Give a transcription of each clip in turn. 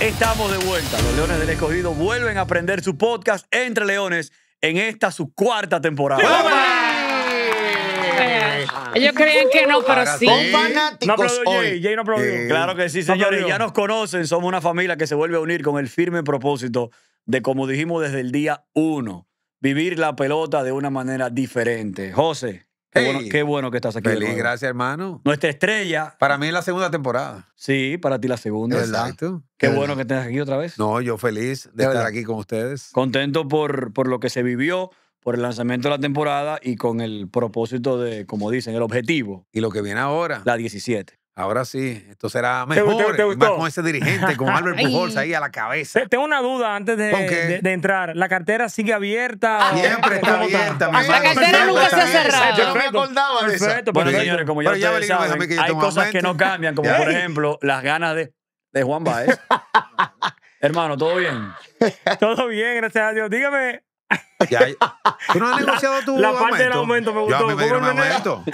estamos de vuelta. Los Leones del Escogido vuelven a aprender su podcast Entre Leones en esta su cuarta temporada. Ellos creían que no, pero sí. no Jay, Jay no Claro que sí, señores. ya nos conocen, somos una familia que se vuelve a unir con el firme propósito de, como dijimos desde el día uno, vivir la pelota de una manera diferente. José, Qué, bueno, que estás aquí. Feliz, gracias, hermano. Nuestra estrella. Para mí es la segunda temporada. Sí, para ti la segunda. Exacto. Qué bueno que estés aquí otra vez. No, yo feliz de, estar aquí con ustedes. Contento por, por lo que se vivió, por el lanzamiento de la temporada y con el propósito de, como dicen, el objetivo. Y lo que viene ahora. La 17. Ahora sí, esto será mejor. te más con ese dirigente, con Albert Pujols ahí a la cabeza. Tengo una duda antes de, entrar. ¿La cartera sigue abierta? Ah. Siempre está abierta. Ah, la cartera nunca se ha cerrado. Yo no me acordaba de eso. Perfecto, pues bueno, señores, como ya, ya hay cosas que no cambian, como por ¿Eh? ejemplo las ganas de, de Juan Baez. Hermano, ¿todo bien? Todo bien, gracias a Dios. Dígame, ya, ¿Tú no has negociado tu La parte del aumento me gustó. Yo me aumento.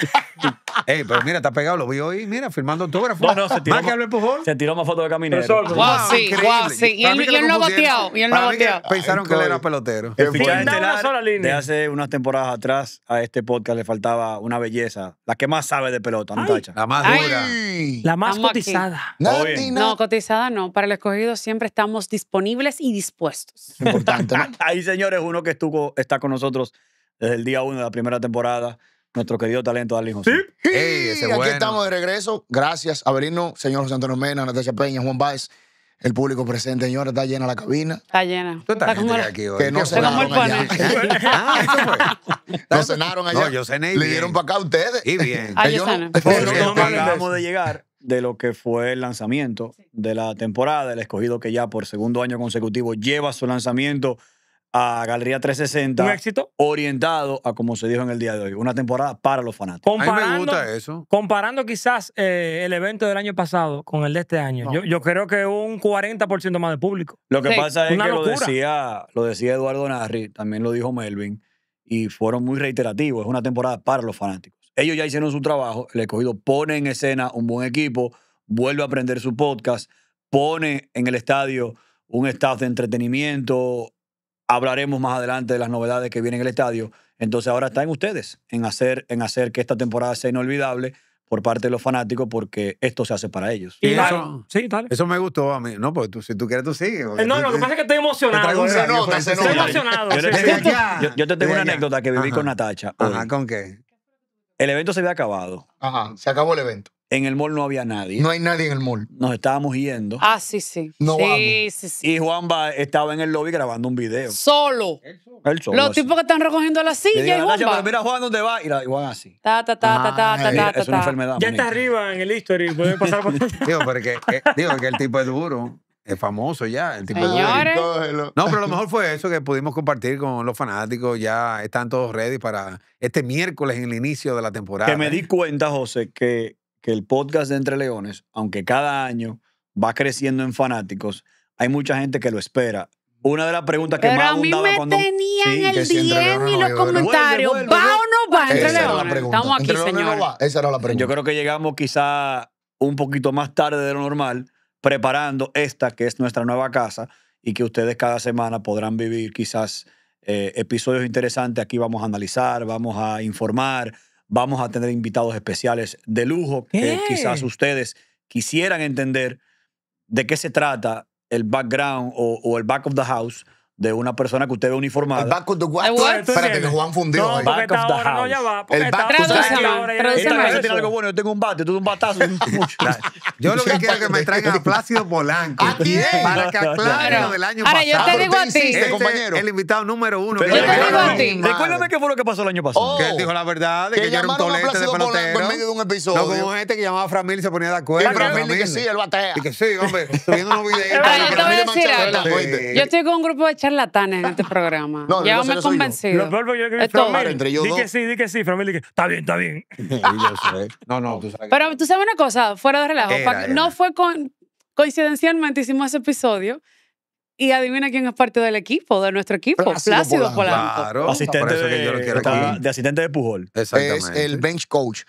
Ey, pero mira, está pegado. Lo vi hoy, mira, firmando autógrafo. No, no, se tiró. Más que Albert Pujol. Se tiró más fotos de caminero. Wow, sí, wow, sí. Y él, y ha no boteado. Y él no boteado. Pensaron que él era pelotero. de hace unas temporadas atrás a este podcast le faltaba una belleza. La que más sabe de pelota, muchacha. La más dura. La más cotizada. No, cotizada no. Para el escogido siempre estamos disponibles y dispuestos. Importante. Ahí, señores, uno que estuvo está con nosotros desde el día uno de la primera temporada nuestro querido talento Darlene José. Sí. Aquí estamos de regreso. Gracias, Averino, señor José Antonio Mena, Natasha Peña, Juan Báez. El público presente, señora, está llena la cabina. Está llena. Tú estás aquí hoy. Que no cenaron allá. Ah, no cenaron yo cené Le dieron para acá a ustedes. Y bien. Ay, acabamos de llegar de lo que fue el lanzamiento de la temporada. El escogido que ya por segundo año consecutivo lleva su lanzamiento a Galería 360. Un éxito. Orientado a como se dijo en el día de hoy, una temporada para los fanáticos. Comparando, eso. Comparando quizás eh, el evento del año pasado con el de este año, yo, creo que un 40% más de público. Lo que pasa es que lo decía, lo decía Eduardo Narri, también lo dijo Melvin, y fueron muy reiterativos. Es una temporada para los fanáticos. Ellos ya hicieron su trabajo, el escogido pone en escena un buen equipo, vuelve a aprender su podcast, pone en el estadio un staff de entretenimiento, hablaremos más adelante de las novedades que vienen en el estadio. Entonces ahora está en ustedes, en hacer, en hacer que esta temporada sea inolvidable por parte de los fanáticos porque esto se hace para ellos. eso, sí, Eso me gustó a mí. No, pues tú, si tú quieres, tú sigues. Eh, no, lo que pasa es que estoy emocionado. Se nota, Estoy emocionado. Yo, te tengo una anécdota que viví con Natacha. Ajá, ¿con qué? El evento se había acabado. Ajá, se acabó el evento. En el mall no había nadie. No hay nadie en el mall. Nos estábamos yendo. Ah, sí, sí. No sí, vamos. Sí, sí. Y Juanba estaba en el lobby grabando un video. Solo. Él solo. Los tipos que están recogiendo la silla y Juanba. mira Juan, ¿dónde va? Y, Juan así. Ta, ta, ta, ta, ta, ta, ta, Es una enfermedad. Ya está arriba en el history. pasar por... digo, porque, eh, que el tipo es duro. Es famoso ya, el tipo Señores. Duro. No, pero lo mejor fue eso que pudimos compartir con los fanáticos. Ya están todos ready para este miércoles en el inicio de la temporada. Que me di cuenta, José, que que el podcast de Entre Leones, aunque cada año va creciendo en fanáticos, hay mucha gente que lo espera. Una de las preguntas que más a mí abundaba tenían el DM los comentarios. ¿Va o no va Entre Leones? Estamos aquí, señor. Esa era la pregunta. Yo creo que llegamos quizá un poquito más tarde de lo normal preparando esta que es nuestra nueva casa y que ustedes cada semana podrán vivir quizás eh, episodios interesantes. Aquí vamos a analizar, vamos a informar, Vamos a tener invitados especiales de lujo que quizás ustedes quisieran entender de qué se trata el background o, o el back of the house de una persona que usted ve uniformada. El back of the what? Espérate, que Juan fundió no, ahí. Back of the house. No, ya va, el back of the house. Esta casa tiene algo bueno. Yo tengo un bate, tú un batazo. yo lo que quiero es que me traigan a Plácido Polanco. ¿A quién? Para que aclare lo del año pasado. Ahora, yo te digo a ti. Este compañero. El invitado número uno. Yo te digo a ti. Recuérdame qué fue lo que pasó el año pasado. Que él dijo la verdad, de que yo era un tolete de pelotero. En medio de un episodio. No, como gente que llamaba a Framil y se ponía de acuerdo. Y que sí, él batea. Y que sí, hombre. Viendo unos videos. Yo te voy a decir algo. Yo estoy con un grupo de charlatanes en este programa. No, ya me he convencido. Lo peor yo que entre ellos di que sí, di que sí, está bien, está bien. no, no, tú sabes. Pero tú sabes una cosa, fuera de relajo, no fue con, coincidencialmente hicimos ese episodio. Y adivina quién es parte del equipo, de nuestro equipo, Plácido Polanco. Claro, asistente de, que yo lo quiero de asistente de Pujol. Es el bench coach.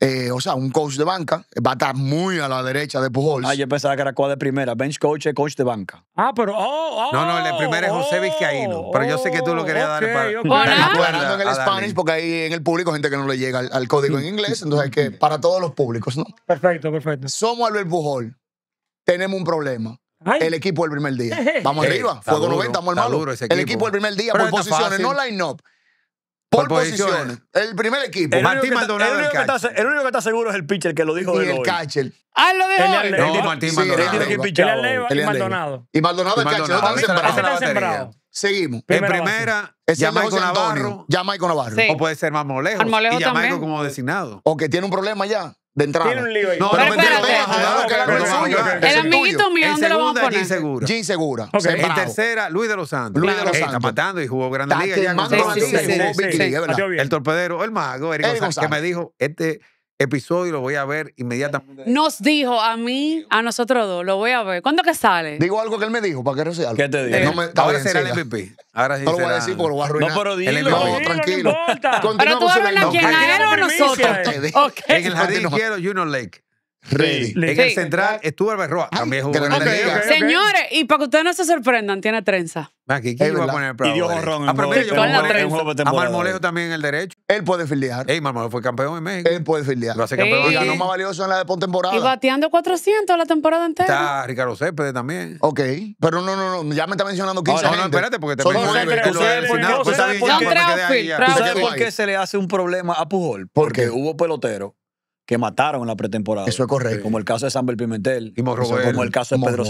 Eh, o sea, un coach de banca, eh, va a estar muy a la derecha de Pujols. Ah, yo pensaba que era cual de primera. Bench coach es coach de banca. Ah, pero. Oh, oh. no, no, el de primera es José Vizcaíno. Oh, pero yo sé que tú lo querías dar para. en el Spanish, porque hay en el público gente que no le llega al, código en inglés. Entonces hay que. Para todos los públicos, ¿no? Perfecto, perfecto. Somos Albert Pujol. Tenemos un problema. El equipo del primer día. Vamos arriba. Fuego 90, vamos al malo. El equipo del primer día por posiciones, no line-up. Por, posiciones. El primer equipo. Martín Maldonado. El único, el, que está, único, que está, seguro es el pitcher que lo dijo y el catcher. Ah, lo dijo. No, no, Martín Maldonado. y Maldonado. Y Maldonado el catcher. Seguimos. en primera, ya Maico Navarro. Ya Navarro. O puede ser Marmolejo. Marmolejo y ya como designado. O que tiene un problema ya de entrada. Tiene un lío ahí. No, pero, pero espérate. El amiguito mío, ¿dónde lo vamos a poner? Jean Segura. Jean Segura. En tercera, Luis de los Santos. Luis de los Santos. Está matando y jugó Grande Liga. Está quemando Grandes Ligas Big League, ¿verdad? El torpedero, el mago, Eric que me dijo, este episodio y lo voy a ver inmediatamente. Nos dijo a mí, a nosotros dos, lo voy a ver. ¿Cuándo que sale? Digo algo que él me dijo, para que researlo. ¿Qué te dijo? No me, eh, ahora será el MVP. Ahora sí no lo voy a decir porque lo voy a arruinar. No, pero tranquilo. Pero tú hablas a quién, a él o a nosotros. En el jardín quiero Juno Lake. Ready. En el central ah. estuvo Alberroa. Ah, también jugó. en la Señores, y para que ustedes no se sorprendan, tiene trenza. Aquí, ¿quién a poner Y dio jorrón ah, en A Marmolejo también en el derecho. Él puede filiar. Ey, Marmolejo fue campeón en México. Él puede filiar. Lo hace campeón Y ganó más valioso en la de Y bateando 400 la temporada entera. Está Ricardo Céspedes también. Ok. Pero no, no, no. Ya me está mencionando 15 No, no, espérate, porque te estoy mencioné decir, pues Tú sabes por qué- por qué- se le hace un problema a Pujol? Porque hubo pelotero que mataron en la pretemporada. Eso es correcto. Como el caso de Samuel Pimentel. Y como el caso de Pedro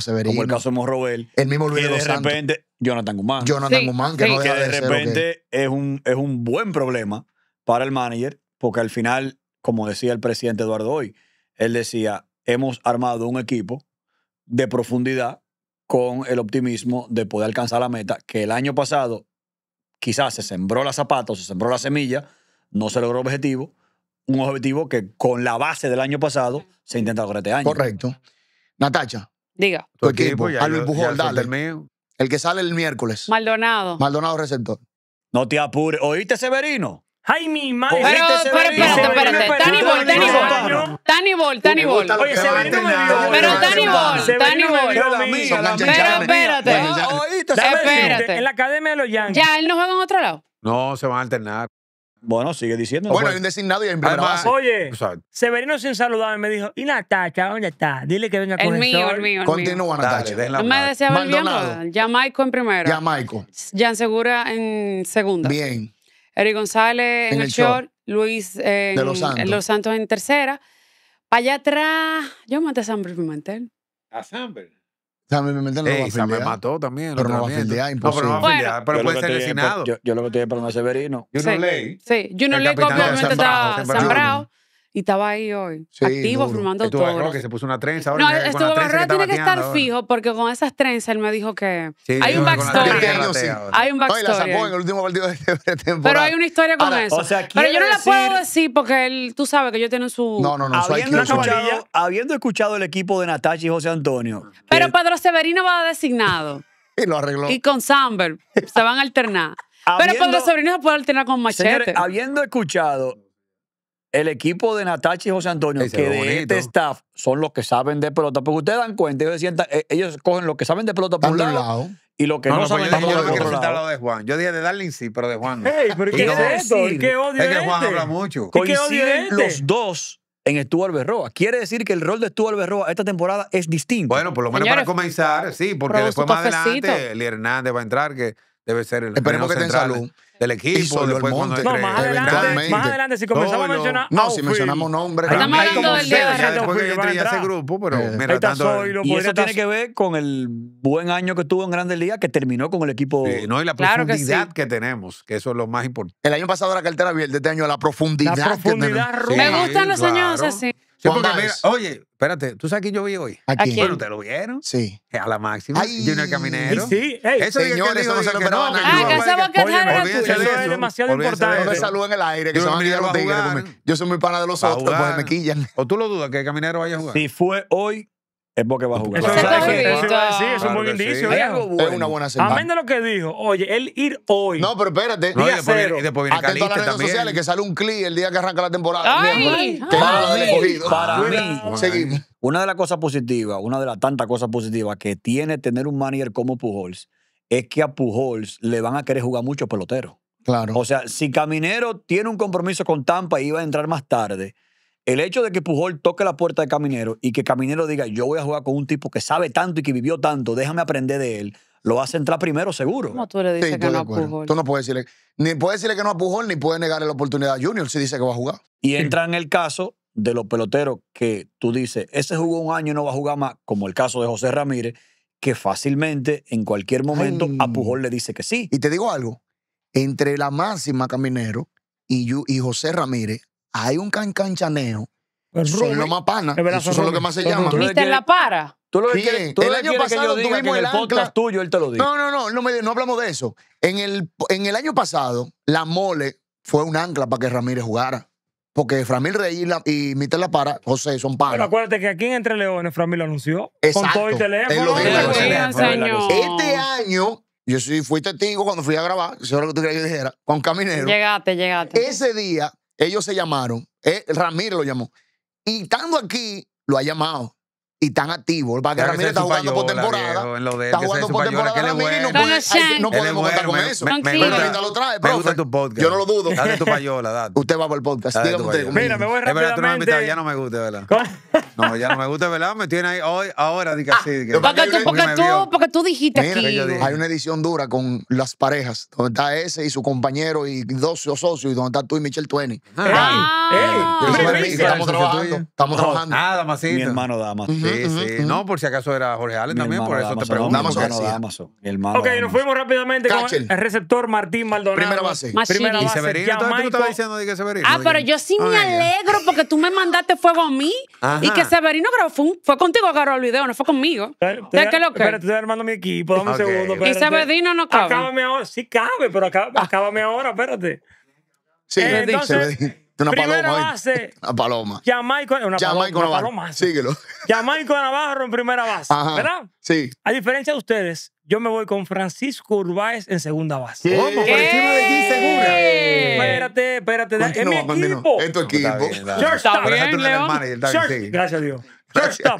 Severino, Como el caso de Morrobel. El mismo de, repente, Jonathan Guzmán. Jonathan Guzmán, que no de, de repente es, un, es un buen problema para el manager, porque al final, como decía el presidente Eduardo hoy, él decía, hemos armado un equipo de profundidad con el optimismo de poder alcanzar la meta que el año pasado quizás se sembró la zapata o se sembró la semilla, no se logró objetivo, un objetivo que con la base del año pasado se intenta lograr este año. Correcto. Natacha. Diga. Tu equipo, a Pujol, dale. El, mío. el que sale el miércoles. Maldonado. Maldonado receptor. No te apures. ¿Oíste, Severino? Jaime mi madre! Pero, pero espérate, espérate. Tani Ball, Tani Ball. Tani Ball, Tani Ball. Oye, Severino me dio. Pero Tani Ball, Tani Ball. Pero espérate. ¿Oíste, Severino? En la academia de los Yankees. ¿Ya él no juega en otro lado? No, se van a alternar. Bueno, sigue diciendo. Bueno, hay un designado y hay un Oye, Severino sin saludarme me dijo, ¿y Natacha dónde está? Dile que venga con El mío, el mío. el mío. continúa, Natacha. Me plata. decía Maldonado. Jamaico en primera. Jamaico. Jan Segura en segunda. Bien. Eric González en, el short. Luis en De Los Santos. en Los Santos en tercera. allá atrás, yo maté a Samber. Pimentel. A Samber. Sammy Pimentel no Ey, va a me mató también. Pero no va a fildear, imposible. No, pero no va a fildear, pero puede ser lesionado. Yo, yo, lo que estoy esperando es Severino. Yo no leí. Sí, yo no leí completamente está Zambrao. Y estaba ahí hoy, sí, activo, todo. Estuvo que se puso una trenza. Ahora no, estuvo con tiene que estar fijo porque con esas trenzas él me dijo que hay, un backstory, hay un la backstory. en el último partido de temporada. Pero hay una historia con eso. Pero yo no la puedo decir- porque él, tú sabes que yo tengo su... No, no, no, habiendo, escuchado, habiendo escuchado el equipo de Natacha y José Antonio. Pero eh, Pedro Severino va designado. Y lo arregló. y con Samber se van a alternar. Pero Pedro Severino se puede alternar con Machete. Señores, habiendo escuchado el equipo de Natachi y José Antonio, que de este staff son los que saben de pelota, porque ustedes dan cuenta, ellos, eh, cogen lo que saben de pelota por un lado, y lo que no, saben de pelota por lado. de Juan. Yo dije de Darling sí, pero de Juan no. ¿qué es ¿Qué odio es que Juan este? habla mucho. Coinciden este? los dos en Stuart Berroa. Quiere decir que el rol de Stuart Berroa esta temporada es distinto. Bueno, por lo menos para comenzar, sí, porque después más adelante Hernández va a entrar, que debe ser el Esperemos que central salud. del equipo. Después cuando no, más adelante, más adelante, si comenzamos no, a mencionar. No, si mencionamos nombres, estamos hablando después que ese grupo, pero eh, mira, tanto, y eso tiene que ver con el buen año que tuvo en Grandes Ligas, que terminó con el equipo. Sí, no, y la profundidad que, tenemos, que eso es lo más importante. El año pasado era cartera abierta, este año la profundidad. profundidad que tenemos. Me gustan los años así oye, espérate, ¿tú sabes quién yo vi hoy? ¿A quién? Bueno, ¿te lo vieron? Sí. A la máxima. Junior Caminero. Sí, hey, Eso señores, eso no se lo esperaba. Ah, no que Eso es demasiado importante. No me saludo en el aire, que se van a los tigres. Yo soy muy pana de los otros, pues me quillan. ¿O tú lo dudas que el Caminero vaya a jugar? Si fue hoy, es porque va a jugar. Eso, a decir, es un buen indicio. Es una buena señal. Amén de lo que dijo, oye, él ir hoy. No, pero espérate. día cero. Y después viene Atento a las redes sociales que sale un clip el día que arranca la temporada. para, mí, Seguimos. Una de las cosas positivas, una de las tantas cosas positivas que tiene tener un manager como Pujols es que a Pujols le van a querer jugar muchos peloteros. Claro. O sea, si Caminero tiene un compromiso con Tampa y iba a entrar más tarde, el hecho de que Pujol toque la puerta de Caminero y que Caminero diga, yo voy a jugar con un tipo que sabe tanto y que vivió tanto, déjame aprender de él, lo hace entrar primero seguro. ¿Cómo tú le dices que no a Pujol? Tú no puedes decirle, ni puedes decirle que no a Pujol, ni puedes negarle la oportunidad a Junior si dice que va a jugar. Y entra en el caso de los peloteros que tú dices, ese jugó un año y no va a jugar más, como el caso de José Ramírez, que fácilmente en cualquier momento a Pujol le dice que sí. Y te digo algo, entre la máxima Caminero y, y José Ramírez hay un cancanchaneo. son los más panas. Son lo que más se llaman. ¿Viste la para? Tú lo que el año pasado tuvimos el, podcast tuyo, él te lo dijo. No, no, no, no, me, no, hablamos de eso. En el, en el año pasado, la mole fue un ancla para que Ramírez jugara. Porque Framil rey y, Mita La Para, José, son panas. Pero acuérdate que aquí en Entre Leones, Framil lo anunció. Con todo el teléfono. Este año, yo sí fui testigo cuando fui a grabar, eso es lo que tú querías que dijera, con Caminero. Llegaste, llegaste. Ese día, ellos se llamaron, eh, Ramírez lo llamó. Y estando aquí, lo ha llamado. Y tan activo. para que Ramírez está jugando por temporada. está jugando por temporada Ramírez y no, podemos contar con eso. tranquilo me, lo trae, gusta tu podcast. Yo no lo dudo. Dale tu payola, Usted va por el podcast. Dígame usted. Mira, me voy rápidamente. Es verdad, tú no me ya no me gusta, ¿verdad? No, ya no me gusta, ¿verdad? Me tiene ahí hoy, ahora, diga ah, así. porque, tú, porque, tú, dijiste aquí. Hay una edición dura con las parejas, donde está ese y su compañero y dos, socios, y donde está tú y Michelle Twenty. Ah, ah. estamos trabajando. Estamos trabajando. Ah, Damasito. Mi hermano Damas. sí, sí. No, por si acaso era Jorge Allen también, por eso te preguntamos. Damaso, Ok, nos fuimos rápidamente con el receptor Martín Maldonado. Primera base. Primera base. Y que Ah, pero yo sí me alegro porque tú me mandaste fuego a mí y que Isabelino Severino grabó fue, fue contigo que grabó el video, no fue conmigo. ¿De lo que? Espérate, estoy armando mi equipo, dame un segundo. Y Severino no cabe. Acábame ahora, sí cabe, pero acá, ah. acábame ahora, espérate. Sí, eh, entonces, una paloma. Primera base. Una paloma. una paloma, Navarro. Síguelo. Jamaico Navarro en primera base. ¿Verdad? Sí. A diferencia de ustedes, yo me voy con Francisco Urbáez en segunda base. ¿Cómo? Por encima de Gis Segura. Espérate, espérate. es mi equipo. Es tu equipo. Gracias a Dios.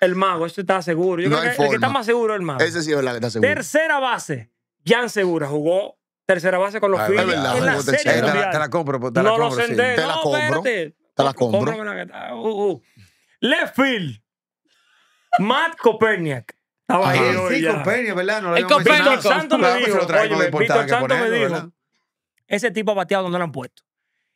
El mago, eso está seguro. Yo creo que el que está más seguro es el mago. Ese sí es la que está seguro. Tercera base, Jan Segura jugó tercera base con los ah, Phillies. Es verdad, jugó la compro, te, la, te la compro, te no compro. Lo Te la compro. Te la compro. la uh, uh. Left field, Matt Coperniak ahí sí, ya. ¿verdad? No lo el Santo Víctor Santos me dijo, oye, Víctor Santos me dijo, ese tipo ha bateado donde lo han puesto.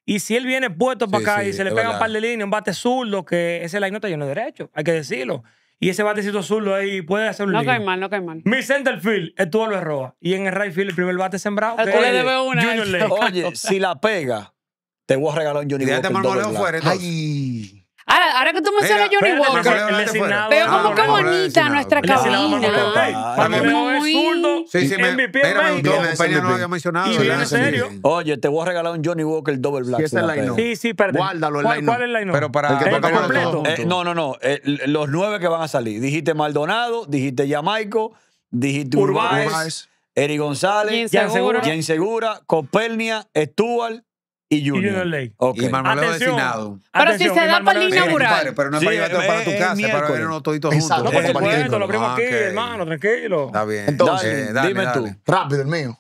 Y si él viene puesto para acá y se le pega un par de líneas, un bate zurdo, que ese line no está lleno de derecho, hay que decirlo. Y ese batecito zurdo ahí puede hacer un No cae mal, no cae mal. Mi center field estuvo lo Y en el right field, el primer bate sembrado. que le debe una. Junior eh. League. Oye, si la pega, te voy a regalar un Junior League Y ya te fuera, Ahora, que tú me Johnny Walker, veo como que bonita nuestra cabina. Cuando no es zurdo, sí, sí, Mi no lo había mencionado. Y en serio. Oye, te voy a regalar un Johnny Walker Double Black. es el Sí, sí, perdón. Guárdalo, el ¿Cuál es el line Pero para... El completo. Eh, no, no, no. Eh, los nueve que van a salir. Dijiste Maldonado, dijiste Jamaico, dijiste Urbáez. Eri González, Jane Segura, Copelnia, Stuart, y Junior. Ley Okay. Y Manuel Atención. Pero si se da para el inaugural. Pero no es para llevarte para tu casa, es para vernos toditos juntos. Exacto. lo ah, aquí, hermano, tranquilo. Está bien. Entonces, dime tú. Rápido, el mío.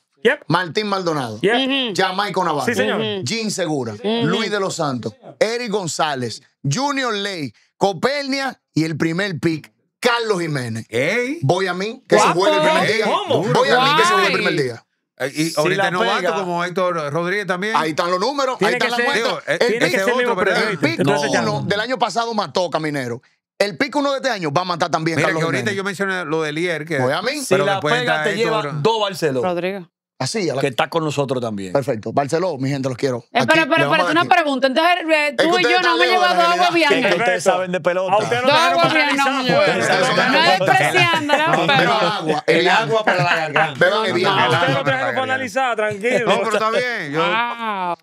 Martín Maldonado. yep. Jamaico Navarro. Sí, señor. Jean Segura. Luis de los Santos. Eric González. Junior Ley. Copernia. Y el primer pick, Carlos Jiménez. Ey. Voy a mí, que se juegue el primer día. ¿Cómo? Voy a mí, que se juegue el primer día. Y ahorita no como Héctor Rodríguez también. Ahí están los números, ahí están las muestras el, pico del año pasado mató Caminero. El pico uno de este año va a matar también. Carlos que ahorita yo mencioné lo de Lier. Que, a mí. Si pero la pega, te lleva dos Barcelona. Rodríguez. Así, Que está con nosotros también. Perfecto. Barceló, mi gente, los quiero. Espera, eh, pero, pero, pero, una pregunta. Entonces, eh, tú y yo no hemos llevado agua bien ustedes saben de pelota. no agua no No despreciando, Pero agua. El agua para la garganta. A ustedes lo trajeron para analizar, tranquilo. No, pero está bien.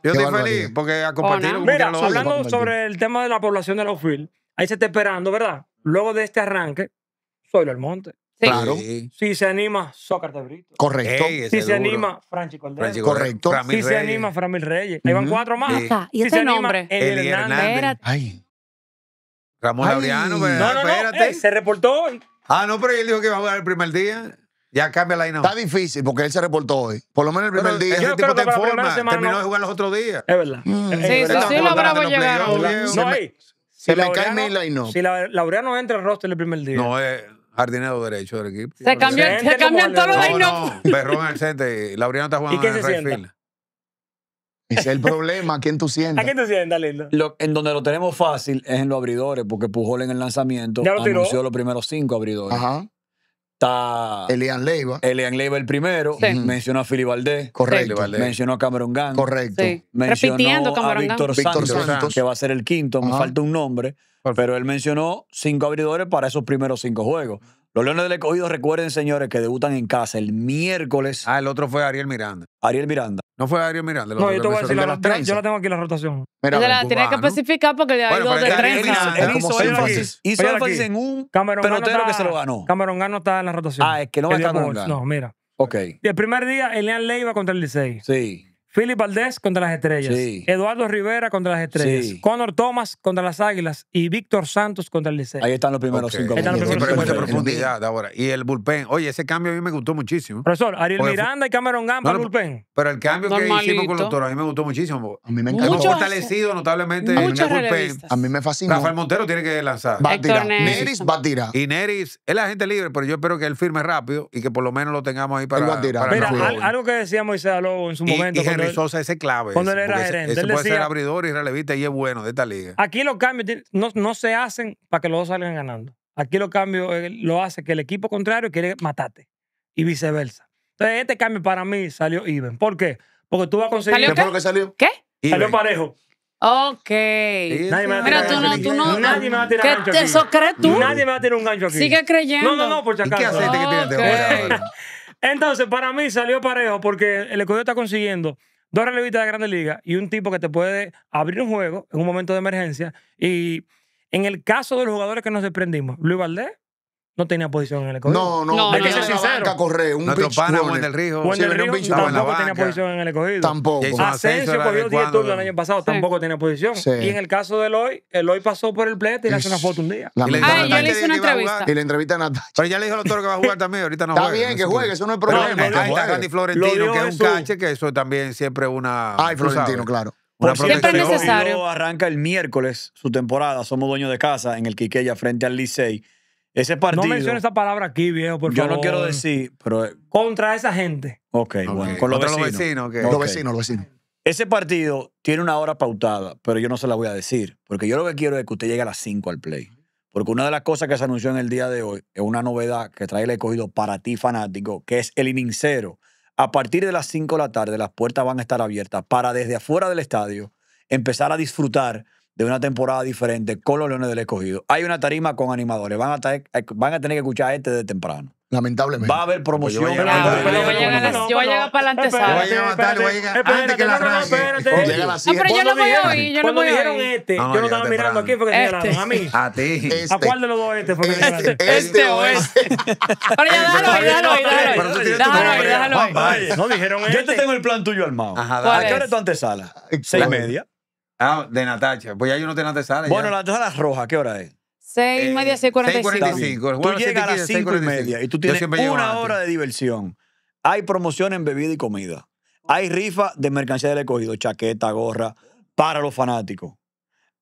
Yo estoy feliz porque a compartir... Mira, hablando sobre el tema de la población de la UFIL, ahí se está esperando, ¿verdad? Luego de este arranque, Soy el Monte. Claro. Si se anima, Sócrates Brito. Correcto. si se anima, Franchi Cordero. Correcto. si se anima, Framil Reyes. Ahí van cuatro más. ¿Y ese nombre? el Hernández. Ay. Ramón Laureano, no, no, espérate. No, se reportó hoy. Ah, no, pero él dijo que iba a jugar el primer día. Ya cambia la no. Está difícil porque él se reportó hoy. Por lo menos el primer día. Ese tipo está en forma. Terminó de jugar los otros días. Es verdad. Mm. Sí, sí, sí, lo bravo llegaron. No, si me cae Mila y no. Si Laureano entra al roster el primer día. No, es eh, jardinero derecho del equipo. Se cambian, se todos los no, no, Berrón eh, en el centro y está jugando ¿Y en el right Ese es el problema. ¿A quién tú sientes? ¿A quién tú sientas, Lindo? en donde lo tenemos fácil es en los abridores, porque Pujol en el lanzamiento ya anunció los primeros cinco abridores. Ajá. Está Elian Leiva. Elian Leiva el primero. Sí. Mencionó a Fili Valdés. Correcto. Mencionó a Cameron Gang. Correcto. Mencionó Repitiendo Cameron a Víctor Santos, que va a ser el quinto. Me falta un nombre. Pero él mencionó cinco abridores para esos primeros cinco juegos. Los Leones del Escogido, recuerden, señores, que debutan en casa el miércoles. Ah, el otro fue Ariel Miranda. Ariel Miranda. No fue Ariel Miranda. No, yo te voy a decir, la, yo, la tengo aquí la rotación. Mira, la, la tienes que especificar porque le hay dos de trenza. Él hizo énfasis, en un Cameron pelotero que se lo ganó. Cameron Gano está en la rotación. Ah, es que no va a estar No, mira. Ok. Y el primer día, Elian Leiva contra el 16. Sí. Philip Valdés contra las estrellas. Eduardo Rivera contra las estrellas. Connor Thomas contra las águilas. Y Víctor Santos contra el Liceo. Ahí están los primeros cinco. Están los primeros cinco. profundidad ahora. Y el bullpen. Oye, ese cambio a mí me gustó muchísimo. Profesor, Ariel Miranda y Cameron Gamba para el bullpen. Pero el cambio que hicimos con los toros a mí me gustó muchísimo. A mí me encantó. Hemos fortalecido notablemente en el bullpen. A mí me fascina. Rafael Montero tiene que lanzar. va Neris tirar Y Neris es la gente libre, pero yo espero que él firme rápido y que por lo menos lo tengamos ahí para. El para algo que decía Moisés Lobo en su momento eso es ese clave. Cuando él era gerente. puede ser abridor y relevista y es bueno de esta liga. Aquí los cambios no, no se hacen para que los dos salgan ganando. Aquí los cambios eh, lo hace que el equipo contrario quiere matarte y viceversa. Entonces, este cambio para mí salió Iben ¿Por qué? Porque tú vas a conseguir. ¿Qué, lo que salió? ¿Qué? Salió parejo. Ok. Nadie me va a tirar Pero tú Nadie me va a tirar un gancho. ¿Eso crees tú? Nadie me va a tirar un gancho aquí. Sigue creyendo. No, no, no, por chacal. qué este Entonces, para mí salió parejo porque el escudero está consiguiendo dos relevistas de Grande Liga y un tipo que te puede abrir un juego en un momento de emergencia. Y en el caso de los jugadores que nos desprendimos, Luis Valdés no tenía posición en el escogido. No, no, no. Hay no, que ser no. correr, un Nuestro pana Juan del Rijo. Juan del tampoco tenía posición en el escogido. Tampoco. Asensio cogió 10 turnos el año pasado, tampoco tenía posición. Y en el caso de Eloy, Eloy pasó por el plete y le hace una foto un día. La ah, yo le hice una entrevista. Y le entrevista a Natacha. Pero ya le dijo al doctor que va a jugar también, ahorita no juega. Está bien, que juegue, eso no es problema. Ahí está gandhi Florentino, que es un canche, que eso también siempre una... Ay, Florentino, claro. Por siempre es necesario. arranca el miércoles su temporada. Somos dueños de casa en el Quiqueya frente al Licey. Ese partido. No menciones esa palabra aquí, viejo, por yo no quiero decir, pero. Eh, Contra esa gente. Ok, bueno. Contra Los vecinos, los vecinos, Ese partido tiene una hora pautada, pero yo no se la voy a decir. Porque yo lo que quiero es que usted llegue a las 5 al play. Porque una de las cosas que se anunció en el día de hoy es una novedad que trae el escogido para ti, fanático, que es el inincero. A partir de las 5 de la tarde, las puertas van a estar abiertas para desde afuera del estadio empezar a disfrutar de una temporada diferente con los Leones del Escogido. Hay una tarima con animadores. Van a, eh, van a tener que escuchar a este de temprano. Lamentablemente. Va a haber promoción. Yo voy a llegar para la antesala. Yo voy a llegar antes que la arranque. No, ah, pero yo no voy a oír. Yo no voy a oír. este, yo no estaba mirando aquí porque señalaron este. a mí. A ti. Este, ¿A cuál de los dos este? Este, este o este. Pero ya dalo, déjalo, dalo. Déjalo, déjalo. No dijeron este. Yo te tengo el plan tuyo armado. ¿A qué hora es tu antesala? Seis y media. Ah, de Natacha. Pues ya hay uno de Natacha. Bueno, a las rojas. ¿qué hora es? Seis y media, y cinco. Tú llegas a las y media y tú tienes una hora de diversión. Hay promoción en bebida y comida. Hay rifa de mercancía del recogido, chaqueta, gorra, para los fanáticos.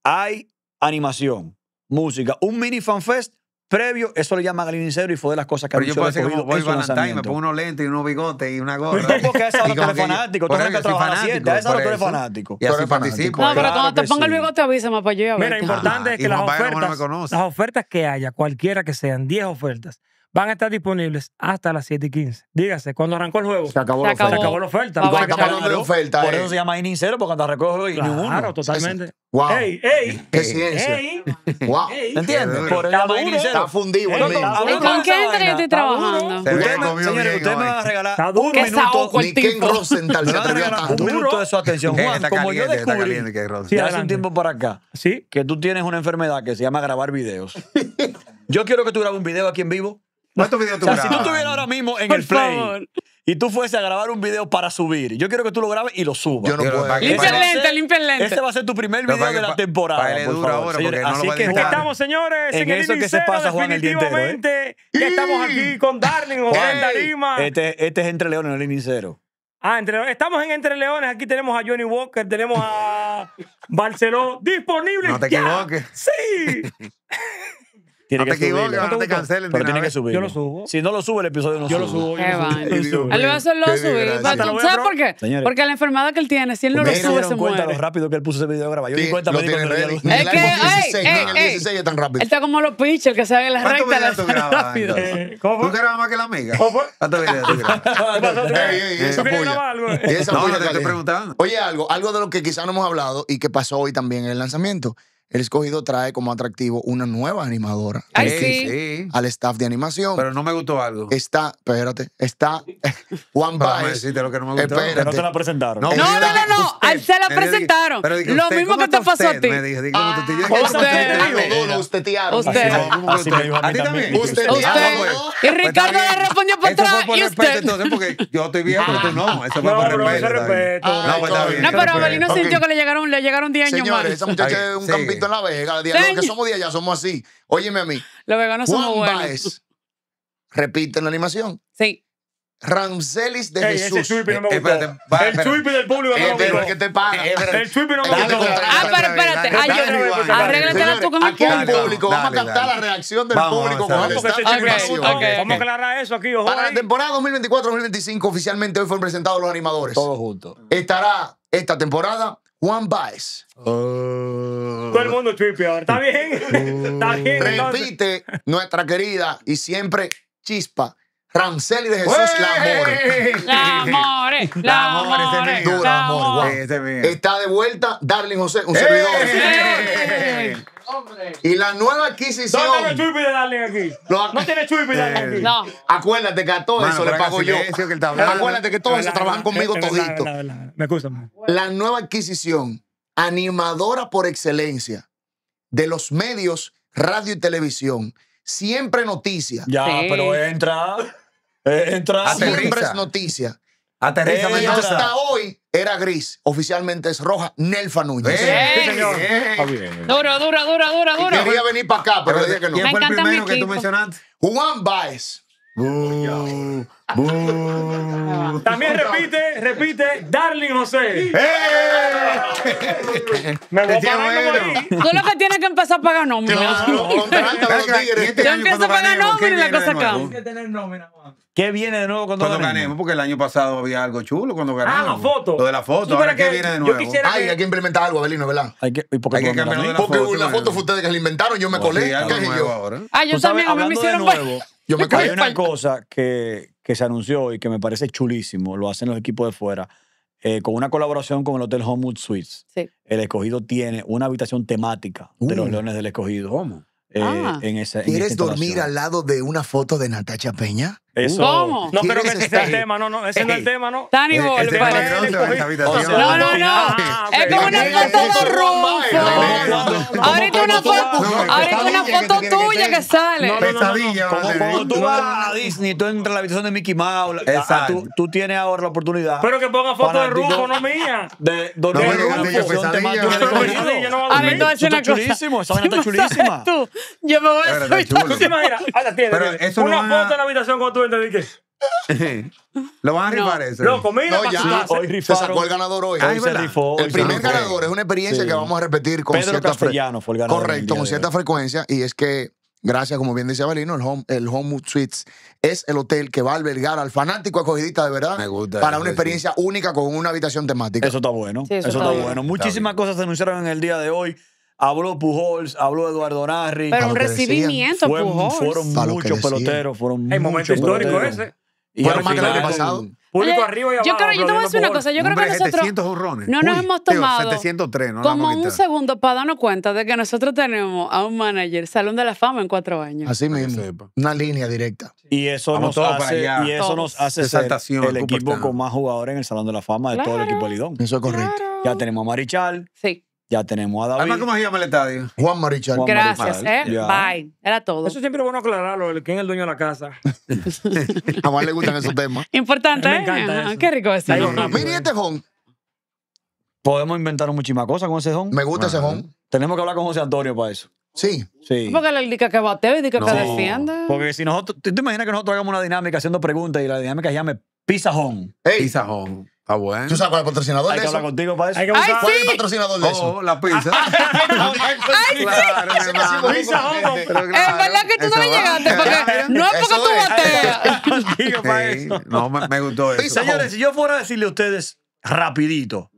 Hay animación, música, un mini fanfest previo, eso le llama Sincero y fue de las cosas que Pero yo puedo decir como voy y me pongo unos lentes y unos bigotes y una gorra. No, porque a esa hora telefonático eres fanático. Tú tienes que trabajar a A Y así participo. No, pero cuando te ponga el bigote avísame para yo Mira, importante es que las ofertas, las ofertas que haya, cualquiera que sean, 10 ofertas, van a estar disponibles hasta las 7 y 15. Dígase, cuando arrancó el juego. Se acabó, la, oferta. Se acabó la oferta. por eh. eso se llama Inicero, porque cuando arrancó el juego, claro, ninguno. Claro, totalmente. ey! ¡Qué ¡Ey! ¡Wow! ¿Entiendes? Por eso Está fundido. con qué entre estoy trabajando? Usted me va a regalar un minuto. Ni Ken Rosenthal Un minuto de su atención. Juan, como yo descubrí hace un tiempo para acá que tú tienes una enfermedad que se llama grabar videos. Yo quiero que tú grabes un video aquí en vivo si tú estuvieras ahora mismo en el Play y tú fuese a grabar un video para subir, yo quiero que tú lo grabes y lo subas. Yo no puedo. Limpia el lente, limpia lente. Este va a ser tu primer video de la temporada. Para que porque estamos, señores, en, eso que se pasa, Juan, el día ¿eh? entero. Ya estamos aquí con Darling, Juan Este, este es Entre Leones, no el Inicero. Ah, estamos en Entre Leones. Aquí tenemos a Johnny Walker, tenemos a Barceló disponible. No te ya. Sí. Tiene no te equivoques, no te cancelen. Pero tiene ¿eh? que subir. Yo lo subo. Si no lo sube, el episodio no Yo lo subo. Yo lo subo. Él va a ¿Sabes por qué? Porque la enfermedad que él tiene, si él no lo sube, se muere. lo rápido que él puso ese video grabado. Yo di cuenta, me di cuenta. Es que, el 16 es tan rápido. Él está como los el que se las rectas. ¿Cuántos videos tú rápido? Eh, ¿Tú grabas más que la amiga? ¿Cuántos videos tú grabas? Eh, esa puya te estoy preguntando. Oye, algo, algo de lo que quizás no hemos hablado y que pasó hoy también en el lanzamiento el escogido trae como atractivo una nueva animadora sí. al staff de animación. Pero no me gustó algo. Está, espérate, está Juan Baez. Lo que no me gustó. Espérate. no te la presentaron. No, no, no, no, se la presentaron. lo mismo que te pasó a ti. Me ah, usted, usted, usted, usted, usted, a mí también. Usted, Y pues Ricardo le respondió por atrás. y usted. entonces, porque yo estoy viejo, ah. pero tú no. Eso fue por respeto. Pues no, pero Abelino sintió que le llegaron 10 años más. Señores, esa muchacha es un campeón en la Vega. Los que somos de ya somos así. Óyeme a mí. Los veganos Juan somos buenos. Baez, repite en la animación. Sí. Ramselis de Jesús. Eh, el chuipi del público eh, que te paga. El chuipi no me gusta. Ah, pero espérate. Arréglatela tú con el público. Vamos a captar la reacción del público con Vamos a aclarar eso aquí, ojo. Para la temporada 2024-2025, oficialmente hoy fueron presentados los animadores. Todos juntos. Estará esta temporada One Baez. Oh. Todo el mundo ahora. ¿Está bien? Oh. ¿Está bien? Repite nuestra querida y siempre chispa y de Jesús amor. La amor, Dura, amor. Está de vuelta Darling José, un servidor. Eh, y la nueva adquisición. No tiene chupi de darle aquí. no tiene chupi de darle aquí. Acuérdate que a todo eso le pago yo. Acuérdate que todo eso trabajan conmigo eh, eh, todito. Me gusta, La nueva adquisición, animadora por excelencia de los medios, radio y televisión. Siempre noticias. Ya, pero entra. Eh, entra... Siempre es noticia. Aterriza, eh, hasta hoy era gris. Oficialmente es roja. Nelfa Núñez. Eh, sí, señor. Eh. Duro, duro, duro, duro, duro. Quería venir para acá, pero dije que no. ¿Quién fue el primero que tú mencionaste? Juan Baez. También repite, repite, Darling José. ¡Eh! Me voy a parar Tú lo que tienes que empezar a pagar nómina. Yo empiezo a pagar nómina y la cosa acaba. Tienes que tener nómina, Juan. ¿Qué viene de nuevo cuando, cuando ganemos? Porque el año pasado había algo chulo cuando ah, ganamos. Ah, la foto. Lo de la foto. Ahora, ¿qué viene de nuevo? Ay, hay que implementar algo, Abelino, ¿verdad? Hay que, Porque foto, la foto fue ustedes que la inventaron, yo me colé. Ah, yo también, sabes, me hicieron... nuevo, Hay una cosa que, que se anunció y que me parece chulísimo, lo hacen los equipos de fuera, eh, con una colaboración con el Hotel Homewood Suites. Sí. El Escogido tiene una habitación temática de los uh. Leones del Escogido. ¿Cómo? Eh, ah. en ¿Quieres este dormir al lado de una foto de Natacha Peña? Eso. ¿Cómo? No creo que ese sea el tema, no, no, ese no es el tema, ¿no? No, no, no. Es como una foto de Rufo. Ahorita una foto, ahorita una foto tuya que sale. Pesadilla. Cuando tú vas a Disney, tú entras a la habitación de Mickey Mouse. Exacto. Tú tienes ahora la oportunidad. Pero que ponga foto de Rufo, no mía. De Donde Rufo. A mí voy a decir una cosa. chulísimo, esa vaina está chulísima. Yo me voy a ¿Tú te imaginas? Una foto en la habitación con tu Lo van a rifar ese. No, conmigo. no, ya. se sacó el ganador hoy. Ah, el primer ganador es una experiencia que vamos a repetir con cierta frecuencia. Correcto, con cierta frecuencia. Y es que, gracias, como bien dice Valino, el Home, el Suites es el hotel que va a albergar al fanático acogidista de verdad. Para una experiencia única con una habitación temática. Eso está bueno. eso está bueno. Muchísimas cosas se anunciaron en el día de hoy. Habló Pujols, habló Eduardo Narri. Pero un recibimiento, Pujols. Fueron muchos peloteros, fueron El momento histórico ese. Y fueron más que el año pasado. Público arriba y abajo. Yo creo, yo te voy a decir una cosa. Yo creo que nosotros no nos hemos tomado como un segundo para darnos cuenta de que nosotros tenemos a un manager Salón de la Fama en cuatro años. Así mismo. Una línea directa. Y eso, nos hace, y eso nos hace ser el equipo con más jugadores en el Salón de la Fama de todo el equipo de Lidón. Eso es correcto. Ya tenemos a Marichal. Sí. Ya tenemos a David. Además, ¿cómo se llama el estadio? Juan Marichal. Gracias, ¿eh? Bye. Era todo. Eso siempre es bueno aclararlo, quién es el dueño de la casa. a más le gustan esos temas. Importante, Me ¿eh? encanta ¿eh? Qué rico este es. Sí, este jón. Podemos inventar muchísimas cosas con ese jón. Me gusta ese jón. Tenemos que hablar con José Antonio para eso. Sí. sí. Porque le indica que bateo y que defiende? Porque si nosotros, ¿tú te imaginas que nosotros hagamos una dinámica haciendo preguntas y la dinámica se llame pizajón. Hey. Pisajón. Ah bueno. ¿Tú sabes cuál es el patrocinador Hay que hablar contigo para eso. Hay que buscar. ¿Cuál es el patrocinador de oh, eso? Oh, la pizza. Ay, Claro, Es verdad que tú no llegaste, porque no es porque tú bateas. no, me, gustó eso. Señores, si yo fuera a decirle a ustedes rapidito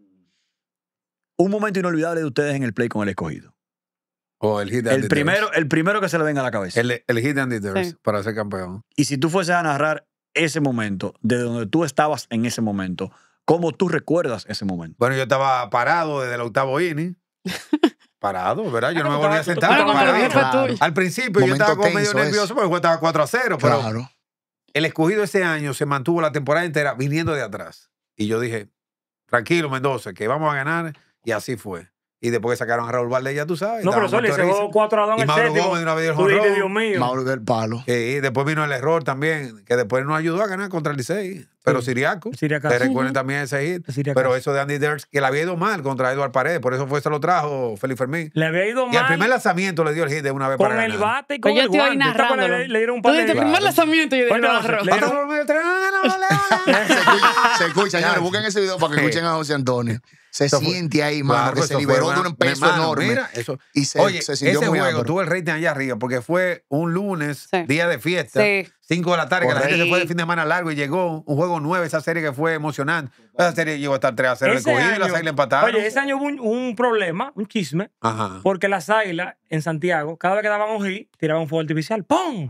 un momento inolvidable de ustedes en el play con el escogido. O el hit and El primero, el primero que se le venga a la cabeza. El, el hit and the Sí. para ser campeón. Y si tú fueses a narrar ese momento, de donde tú estabas en ese momento, ¿Cómo tú recuerdas ese momento? Bueno, yo estaba parado desde el octavo inning. Parado, ¿verdad? Yo ah, no me volví a sentar. Al principio yo estaba como medio nervioso porque estaba 4 a 0. Pero el escogido ese año se mantuvo la temporada entera viniendo de atrás. Y yo dije, tranquilo, Mendoza, que vamos a ganar. Y así fue. Y después sacaron a Raúl Valdés, ya tú sabes. No, pero se 4 a Mauro Gómez de una vez dio el Dios mío. Mauro del palo. Y después vino el error también, que después no ayudó a ganar contra el Licey. Pero Siriaco, Siriaco. te recuerden también ese hit. Pero eso de Andy Dirks, que le había ido mal contra Eduardo Paredes, por eso fue se lo trajo Felipe Fermín. Le había ido mal. Y al primer lanzamiento le dio el hit de una vez con para el bate y pues con el guante. Le, le dieron un par de... el primer lanzamiento yo no, Se escucha, señores, busquen ese video para que escuchen a José Antonio se siente ahí, mano, se liberó de un peso enorme. eso, y se, oye, se sintió ese juego tuvo el rating allá arriba porque fue un lunes, día de fiesta, 5 de la tarde, que la gente se fue de fin de semana largo y llegó un juego nuevo, esa serie que fue emocionante. Esa serie llegó hasta el 3 a 0 recogido y las águilas empataron. Oye, ese año hubo un, problema, un chisme, porque las águilas en Santiago, cada vez que daban un hit, tiraban un fuego artificial. ¡Pum!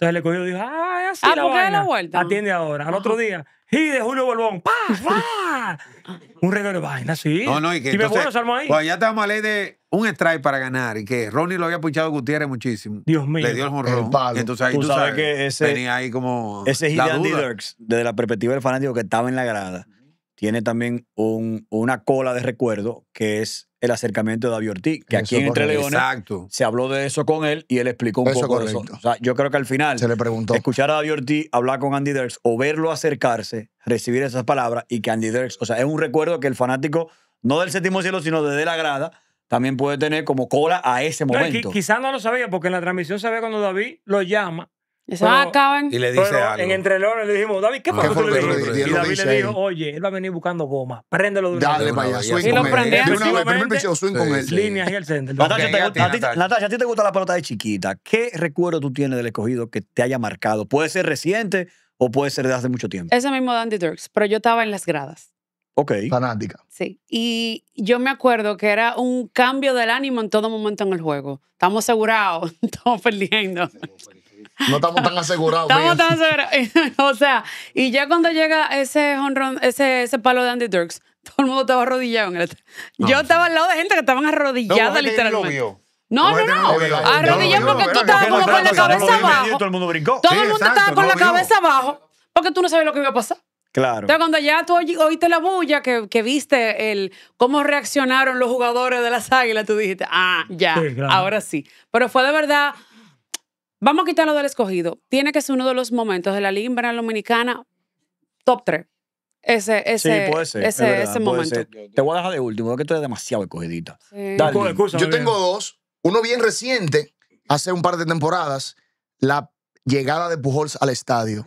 Entonces le cogió y dijo, ah, así ah, la, vaina. la vuelta. Atiende ahora. Al otro día, y de Julio Bolbón, ¡pa! ¡pa! un regalo de vaina, sí. No, no, y que. entonces, me ahí. Pues ya estábamos a ley de un strike para ganar y que Ronnie lo había puchado Gutiérrez muchísimo. Dios mío. Le dio el jonrón. Entonces ahí tú, sabes, que ese, tenía ahí como. Ese Gideon desde la perspectiva del fanático que estaba en la grada, tiene también un, una cola de recuerdo que es el acercamiento de David Ortiz, que aquí en Entre Leones se habló de eso con él y él explicó un poco eso. O sea, yo creo que al final, se le preguntó. escuchar a David Ortiz hablar con Andy Derks o verlo acercarse, recibir esas palabras y que Andy Derks, o sea, es un recuerdo que el fanático, no del séptimo cielo, sino desde la grada, también puede tener como cola a ese momento. Quizás no lo sabía, porque en la transmisión se ve cuando David lo llama se Y le dice algo. En entre le dijimos, David, ¿qué pasó? Y, David le dijo, oye, él va a venir buscando goma. Préndelo de una Dale y lo prende. De una vez, primer centro. swing con él. y el centro. Natasha, ¿a ti te gusta la pelota de chiquita? ¿Qué recuerdo tú tienes del escogido que te haya marcado? ¿Puede ser reciente o puede ser de hace mucho tiempo? Ese mismo de Andy Dirks, pero yo estaba en las gradas. Ok. Fanática. Sí. Y yo me acuerdo que era un cambio del ánimo en todo momento en el juego. Estamos asegurados, estamos perdiendo. No estamos tan asegurados. estamos tan asegurados. o sea, y ya cuando llega ese run ese, ese palo de Andy Dirks, todo el mundo estaba arrodillado. En el... Yo estaba al lado de gente que estaban arrodillada literalmente. No, no, no. Arrodillado porque tú estabas como con la cabeza abajo. Todo el mundo brincó. Todo el mundo estaba con la cabeza abajo porque tú no sabes lo que iba a pasar. Claro. Entonces, cuando ya tú oíste la bulla, que, que, viste el, cómo reaccionaron los jugadores de las águilas, tú dijiste, ah, ya, ahora sí. Pero fue de verdad Vamos a quitarlo del escogido. Tiene que ser uno de los momentos de la Liga Dominicana top 3. Ese, ese, momento. Te voy a dejar de último, porque tú eres demasiado escogidita. Dale. Yo tengo dos. Uno bien reciente, hace un par de temporadas, la llegada de Pujols al estadio.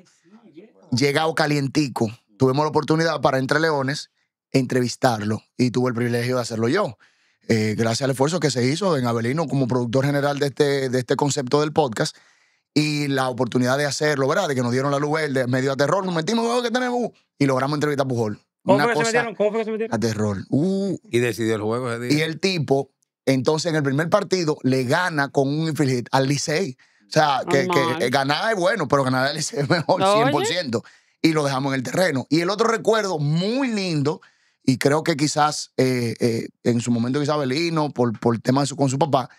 Llegado calientico. Tuvimos la oportunidad para Entre Leones entrevistarlo y tuve el privilegio de hacerlo yo. Eh, gracias al esfuerzo que se hizo en Abelino como productor general de este, de este concepto del podcast y la oportunidad de hacerlo, ¿verdad? De que nos dieron la luz verde, medio a terror, nos metimos oh, que tenemos y logramos entrevistar a Pujol. ¿Cómo fue que se metieron? A terror. Uh. Y decidió el juego Y el tipo, entonces en el primer partido, le gana con un infield al Licey. O sea, ah, que, ganar es bueno, pero ganar al Licey es mejor, 100%. Y lo dejamos en el terreno. Y el otro recuerdo muy lindo y creo que quizás eh, eh, en su momento Isabelino por, por el tema con su papá,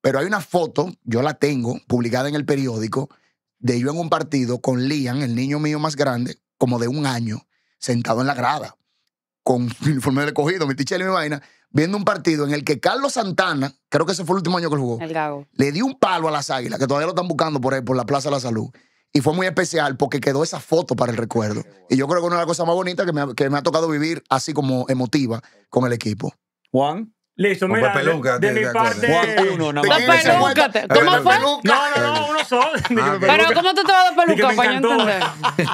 pero hay una foto, yo la tengo, publicada en el periódico, de yo en un partido con Lian, el niño mío más grande, como de un año, sentado en la grada, con mi uniforme cogido mi tichel y mi vaina, viendo un partido en el que Carlos Santana, creo que ese fue el último año que jugó, le dio un palo a las águilas, que todavía lo están buscando por, ahí, por la Plaza de la Salud. Y fue muy especial porque quedó esa foto para el recuerdo. Y yo creo que una de las cosas más bonitas que me ha, que me ha tocado vivir así como emotiva con el equipo. Juan. Listo, mira. La peluca, de, de mi parte... Juan, uno, nada más. ¿Cómo fue? No, no, no, uno solo. Ah, pero ¿cómo tú te vas de peluca para yo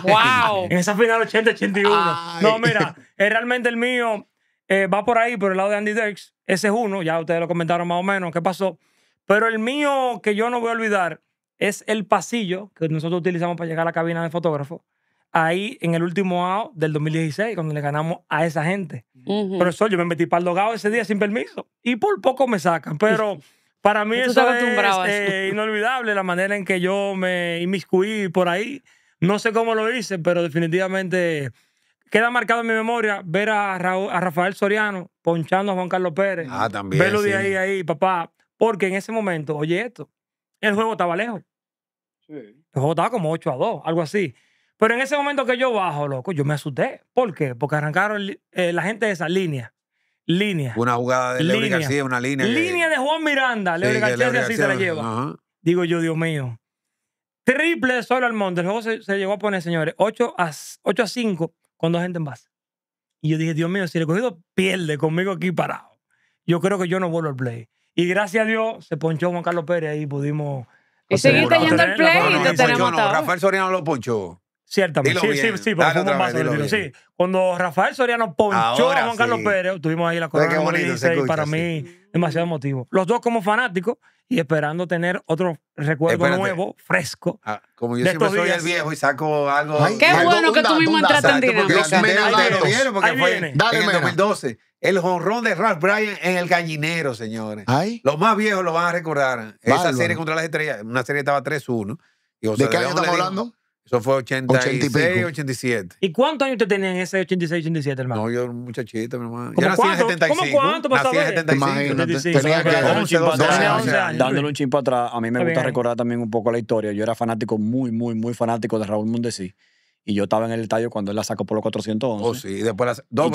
wow. En esa final 80-81. No, mira, realmente el mío eh, va por ahí, por el lado de Andy Dex Ese es uno, ya ustedes lo comentaron más o menos, qué pasó. Pero el mío que yo no voy a olvidar es el pasillo que nosotros utilizamos para llegar a la cabina de fotógrafo. Ahí en el último AO del 2016, cuando le ganamos a esa gente. Pero eso, yo me metí para el logado ese día sin permiso. Y por poco me sacan. Pero para mí eso es eh, inolvidable, la manera en que yo me inmiscuí por ahí. No sé cómo lo hice, pero definitivamente queda marcado en mi memoria ver a, Rafael Soriano ponchando a Juan Carlos Pérez. Ah, también. Verlo de ahí, ahí, papá. Porque en ese momento, oye esto, el juego estaba lejos. El juego estaba como 8 a 2, algo así. Pero en ese momento que yo bajo, loco, yo me asusté. ¿Por qué? Porque arrancaron eh, la gente de esa línea. Línea. Una jugada de Leo García, una línea. Línea de Juan Miranda. se la lleva. Digo yo, Dios mío. Triple solo al monte. El juego se, se, llegó a poner, señores, 8 a, a 5 con dos gente en base. Y yo dije, Dios mío, si el cogido pierde conmigo aquí parado, yo creo que yo no vuelvo al play. Y gracias a Dios se ponchó Juan Carlos Pérez y pudimos. Y seguiste yendo al play y te tenemos Rafael Soriano lo ponchó. Ciertamente, sí, sí, sí, pero un Sí, cuando Rafael Soriano ponchó a Juan Carlos Pérez, tuvimos ahí la corona y para mí demasiado emotivo. Los dos como fanáticos y esperando tener otro recuerdo nuevo, fresco. Ah, como yo siempre soy el viejo y saco algo. qué bueno que tú mismo entraste en dinero. 2012 el jonrón de Ralph Bryan en el gallinero, señores. Los más viejos lo van a recordar. Esa serie contra las estrellas, una serie que estaba 3-1. ¿De qué año estamos hablando? Eso fue 86, 87. ¿Y cuántos años usted tenía en ese 86, 87, hermano? No, yo era un muchachito, mi hermano. Yo nací en 75. ¿Cómo cuánto pasaba? Nací en 75. 75. Tenía que 11, 12 años. Dándole un chimpo atrás, a mí me gusta recordar también un poco la historia. Yo era fanático, muy, muy, muy fanático de Raúl Mundesí. Y yo estaba en el estadio cuando él la sacó por los 411. Oh, sí. después la Yo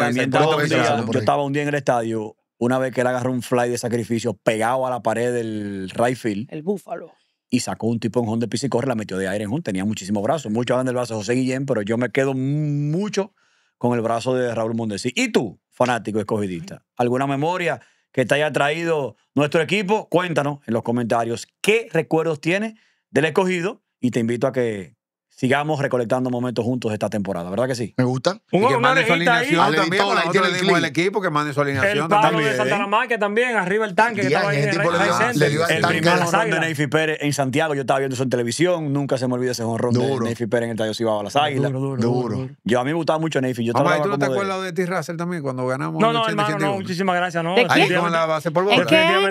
estaba un día en el estadio, una vez que él agarró un fly de sacrificio pegado a la pared del Rayfield. El búfalo. Y sacó un tipo en home de piso y corre, la metió de aire en home. Tenía muchísimos brazos. Muchos hablan del brazo de José Guillén, pero yo me quedo mucho con el brazo de Raúl Mondesi. ¿Y tú, fanático escogidista? ¿Alguna memoria que te haya traído nuestro equipo? Cuéntanos en los comentarios qué recuerdos tienes del escogido y te invito a que sigamos recolectando momentos juntos esta temporada, ¿verdad que sí? Me gusta. Un, y que su alineación ah, ahí. también. Tola, ahí tiene el, equipo que mande su alineación. El de Santa de que también, arriba el tanque. que estaba ahí en el, le el primer honrón de Neyfi Pérez en Santiago, yo estaba viendo eso en televisión, nunca se me olvida ese honrón de Neyfi Pérez en el Estadio Cibao a las Águilas. Duro, duro, Yo a mí me gustaba mucho Neyfi. Yo tú no te acuerdas de ti, Russell, también, cuando ganamos No, no, hermano, no, muchísimas gracias, no. Ahí con la base por bola.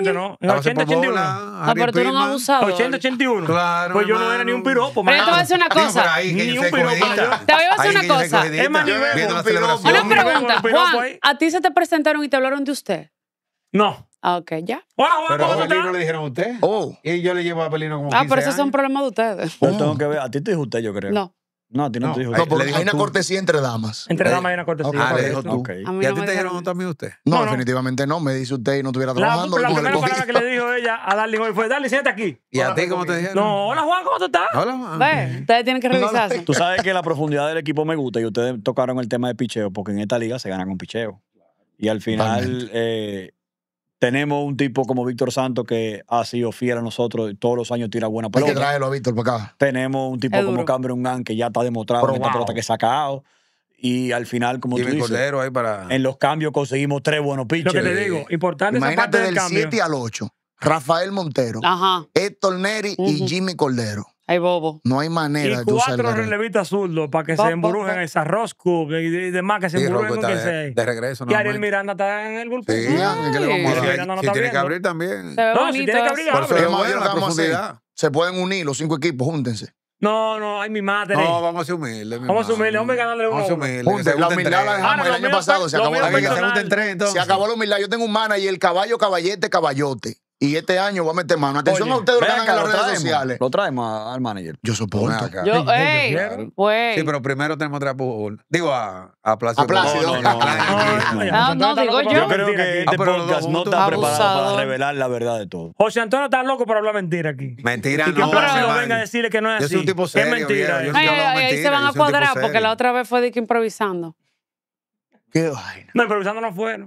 no. En 80-81. No, tú no abusado. 80-81. Claro, Pues yo no era ni un piropo, Pero te voy a decir una cosa. Ni Te voy a decir una cosa. Es Una pregunta, Juan, ¿a ti se te presentaron y te hablaron de usted? No. Ah, ok, ya. Pero a ti le dijeron a usted. Oh. Y yo le llevo a Belino como Ah, pero eso es un problema de ustedes. Yo tengo que ver. A ti te dijo usted, yo creo. No. No, a ti no, no, dijo. No, porque hay una cortesía entre damas. Entre eh, damas hay una cortesía. Ah, le dijo tú. ¿Y a ti te dijeron también usted? No, definitivamente no. Me dice usted y no estuviera trabajando. La, la, primera palabra que le dijo ella a Darling hoy fue, Darling, siéntate aquí. ¿Y a ti cómo te dijeron? No, hola Juan, ¿cómo tú estás? Hola Juan. ustedes tienen que revisarse. Tú sabes que la profundidad del equipo me gusta y ustedes tocaron el tema de picheo porque en esta liga se gana con picheo. Y al final tenemos un tipo como Víctor Santos que ha sido fiel a nosotros y todos los años tira buena pelota. Hay que traerlo a Víctor para acá. Tenemos un tipo como Cameron Gunn que ya está demostrado en pelota que sacado. Y al final, como tú dices, en los cambios conseguimos tres buenos pitchers. Lo que te digo, importante esa parte del, del 7 al 8. Rafael Montero, Héctor Neri y Jimmy Cordero. Ay, bobo. No hay manera. Y de cuatro relevistas zurdos para que se embrujen bo, esa Rosco y, y demás que se sí, embrujen. Que De regreso. Y Ariel Miranda está en el grupo. Sí, ¿qué le vamos Si tiene que abrir también. No, si tiene que abrir, abre. vamos a Se pueden unir los cinco equipos, júntense. No, no, hay mi madre. No, vamos a ser humildes. Vamos a humildes, vamos a ganarle uno. Vamos a humildes. La humildad la dejamos ah, el año pasado. Se acabó la humildad. Se acabó la humildad. Yo tengo un manager, caballo, caballete, caballote y este año va a meter mano. Atención a ustedes lo en las redes sociales. Lo traemos al manager. Yo soporto. Yo, hey, Sí, pero primero tenemos otra Digo, a, a Plácido. A Plácido. No, no, digo yo. Yo creo que este podcast no está preparado para revelar la verdad de todo. José Antonio está loco para hablar mentira aquí. Mentira y que no. venga a decirle que no es así. Yo un tipo serio. Es mentira. ahí se van a cuadrar porque la otra vez fue de que improvisando. Qué vaina. No, improvisando no fue,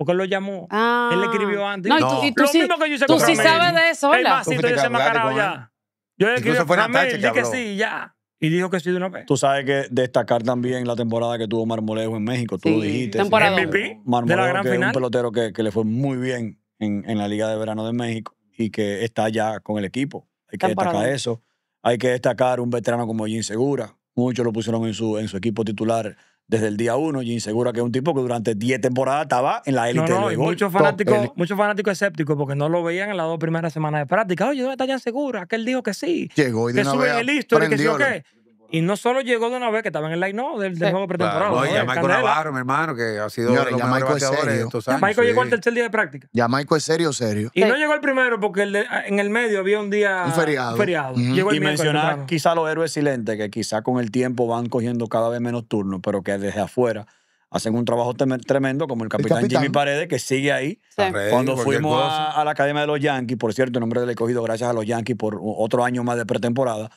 porque él lo llamó. Él le ah. escribió antes. No, y tú, sí, Tú sí sabes de eso, ¿verdad? yo se ya. Yo le escribí a dije que sí, ya. Y dijo que sí de una vez. Tú sabes que destacar también la temporada que tuvo Marmolejo en México. Tú lo dijiste. Temporada. ¿sí? Marmolejo, de la gran que final. Es un pelotero que, que, le fue muy bien en, en, la Liga de Verano de México y que está ya con el equipo. Hay que destacar eso. Hay que destacar un veterano como Jim Segura. Muchos lo pusieron en su, en su equipo titular desde el día uno, y Segura, que es un tipo que durante 10 temporadas estaba en la élite no, no, muchos fanáticos fanático escépticos porque no lo veían en las dos primeras semanas de práctica. Oye, ¿dónde está Jim Segura? Aquel dijo que sí. Llegó y de que una sube el listo que y no solo llegó de una vez que estaba en el line no del juego pretemporado. ya Navarro, mi hermano, que ha sido serio. Estos años, Michael llegó al tercer día de práctica. Ya Michael es serio, serio. Y no llegó el primero porque en el medio había un día. feriado. y mencionar quizá los héroes silentes que quizá con el tiempo van cogiendo cada vez menos turnos, pero que desde afuera hacen un trabajo tremendo, como el capitán, Jimmy Paredes, que sigue ahí. Cuando fuimos a, la Academia de los Yankees, por cierto, el nombre del cogido gracias a los Yankees por otro año más de pretemporada,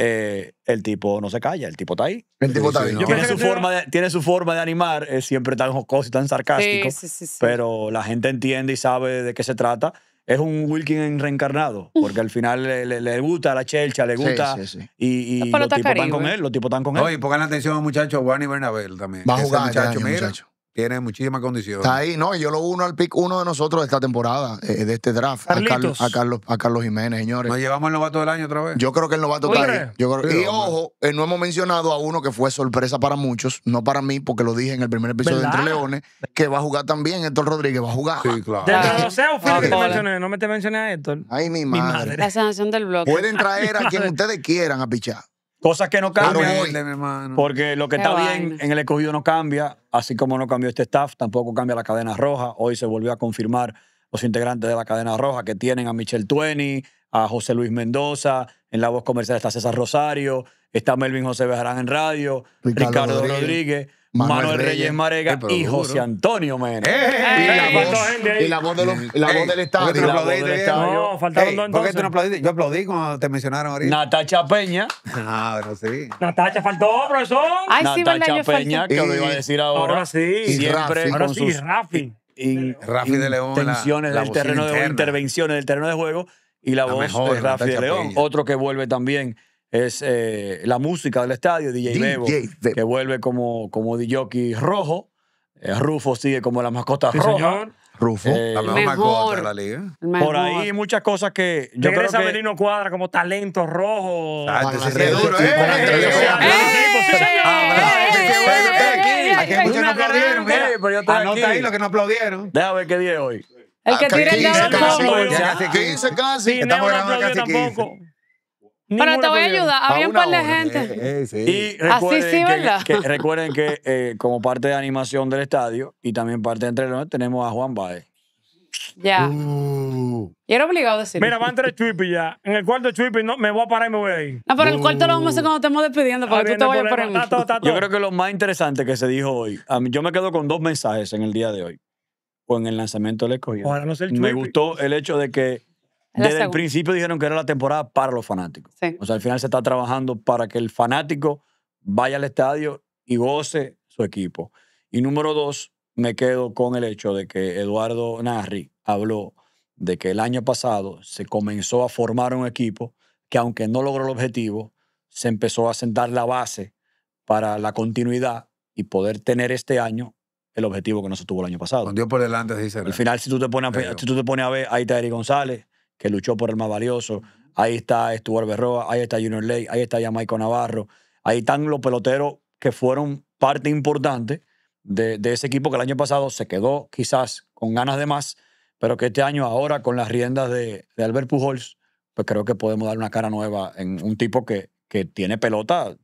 eh, el tipo no se calla, el tipo está ahí. El tipo está ahí. Tiene, su forma de, tiene su forma de animar, es siempre tan jocoso y tan sarcástico, pero la gente entiende y sabe de qué se trata. Es un Wilkin reencarnado, porque al final le, gusta la chelcha, le gusta. Y, y los tipos están con él, los tipos están con él. Oye, pongan atención a muchachos Juan y Bernabel también. Va a jugar mira tiene muchísimas condiciones. Está ahí, no, yo lo uno al pick uno de nosotros de esta temporada, eh, de este draft, a Carlos, a, Carlos, Jiménez, señores. Nos llevamos el novato del año otra vez. Yo creo que el novato está ahí. y ojo, eh, no hemos mencionado a uno que fue sorpresa para muchos, no para mí, porque lo dije en el primer episodio de Entre Leones, que va a jugar también Héctor Rodríguez, va a jugar. Sí, claro. Ah, no me te mencioné a Héctor. Ay, mi madre. La sensación del bloque. Pueden traer a quien ustedes quieran a pichar. Cosas que no cambian. porque lo que está bien en el escogido no cambia, así como no cambió este staff, tampoco cambia la cadena roja. Hoy se volvió a confirmar los integrantes de la cadena roja que tienen a Michelle Tueni, a José Luis Mendoza, en la voz comercial está César Rosario, está Melvin José Bejarán en radio, Ricardo, Rodríguez. Manuel, Reyes, Marega y José Antonio Mena. ¡Eh! y, la voz, de y la voz del Estado ¿Por no, faltaron entonces. Yo aplaudí cuando te mencionaron ahorita. Natacha Peña. Ah, bueno sí. Natacha faltó, profesor. Natacha Peña, que lo iba a decir ahora. Ahora sí. Siempre. Ahora sí, Rafi. Rafi de León. Tensiones del terreno de intervenciones del terreno de juego y la, voz de Rafi de León, otro que vuelve también es eh, la música del estadio, DJ, que vuelve como, como DJ rojo. Eh, Rufo sigue como la mascota sí, roja. Rufo, eh, la mejor, mascota de la liga. Por ahí muchas cosas que yo creo que Merino Cuadra como talento rojo. Ah, es duro, ¿eh? no aplaudieron, Anota ahí lo que no aplaudieron. Déjame ver qué día hoy. El que ah, tira el 15, casi. casi 15. Pero te voy a ayudar. Había un par de gente. Eh, eh, sí. Y recuerden Así sí, ¿verdad? Que, recuerden que eh, como parte de animación del estadio y también parte de entrenador tenemos a Juan Baez. Ya. Uh. Y era obligado a decirlo. Mira, van el chuipis ya. En el cuarto chuipi no, me voy a parar y me voy a ir. No, pero el cuarto lo vamos a hacer cuando estemos despidiendo para que tú te vayas por el Yo creo que lo más interesante que se dijo hoy, yo me quedo con dos mensajes en el día de hoy o en el lanzamiento del escogido. Ahora no el Me gustó el hecho de que desde el principio dijeron que era la temporada para los fanáticos. O sea, al final se está trabajando para que el fanático vaya al estadio y goce su equipo. Y número dos, me quedo con el hecho de que Eduardo Narri habló de que el año pasado se comenzó a formar un equipo que aunque no logró el objetivo, se empezó a sentar la base para la continuidad y poder tener este año el objetivo que no se tuvo el año pasado. Con Dios por delante, dice. Al final, si tú te pones si tú te pones a ver, ahí está Eric González, que luchó por el más valioso. Ahí está Stuart Berroa, ahí está Junior Ley, ahí está Jamaico Navarro. Ahí están los peloteros que fueron parte importante de, ese equipo que el año pasado se quedó quizás con ganas de más, pero que este año ahora con las riendas de, de Albert Pujols, pues creo que podemos dar una cara nueva en un tipo que, que tiene pelota.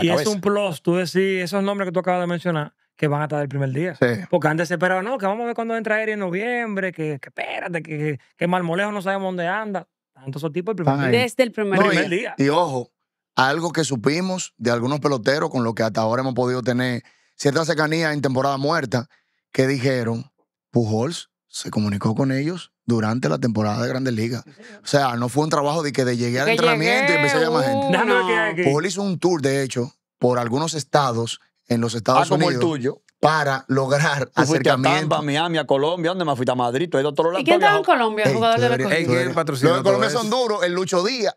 y, es un plus, tú decís esos nombres que tú acabas de mencionar que van a estar el primer día. Porque antes se no, que vamos a ver cuando entra Eri en noviembre, que, que espérate, que, que, Marmolejo no sabemos dónde anda. Tanto esos tipos el primer día. Desde el primer, día. Y ojo, algo que supimos de algunos peloteros con los que hasta ahora hemos podido tener cierta cercanía en temporada muerta, que dijeron, Pujols se comunicó con ellos durante la temporada de Grandes Ligas. o sea, no fue un trabajo de que de llegué al entrenamiento y empecé a llamar gente. No, no, Pujols hizo un tour, de hecho, por algunos estados en los ah, Estados ah, Unidos. Como el tuyo. Para lograr Tú acercamiento. A Tampa, Miami, a Colombia, ¿dónde me fui? A Madrid, de otro lado. ¿Y quién estaba en Colombia? El jugador de la Colombia. Los de Colombia son duros, el Lucho Díaz.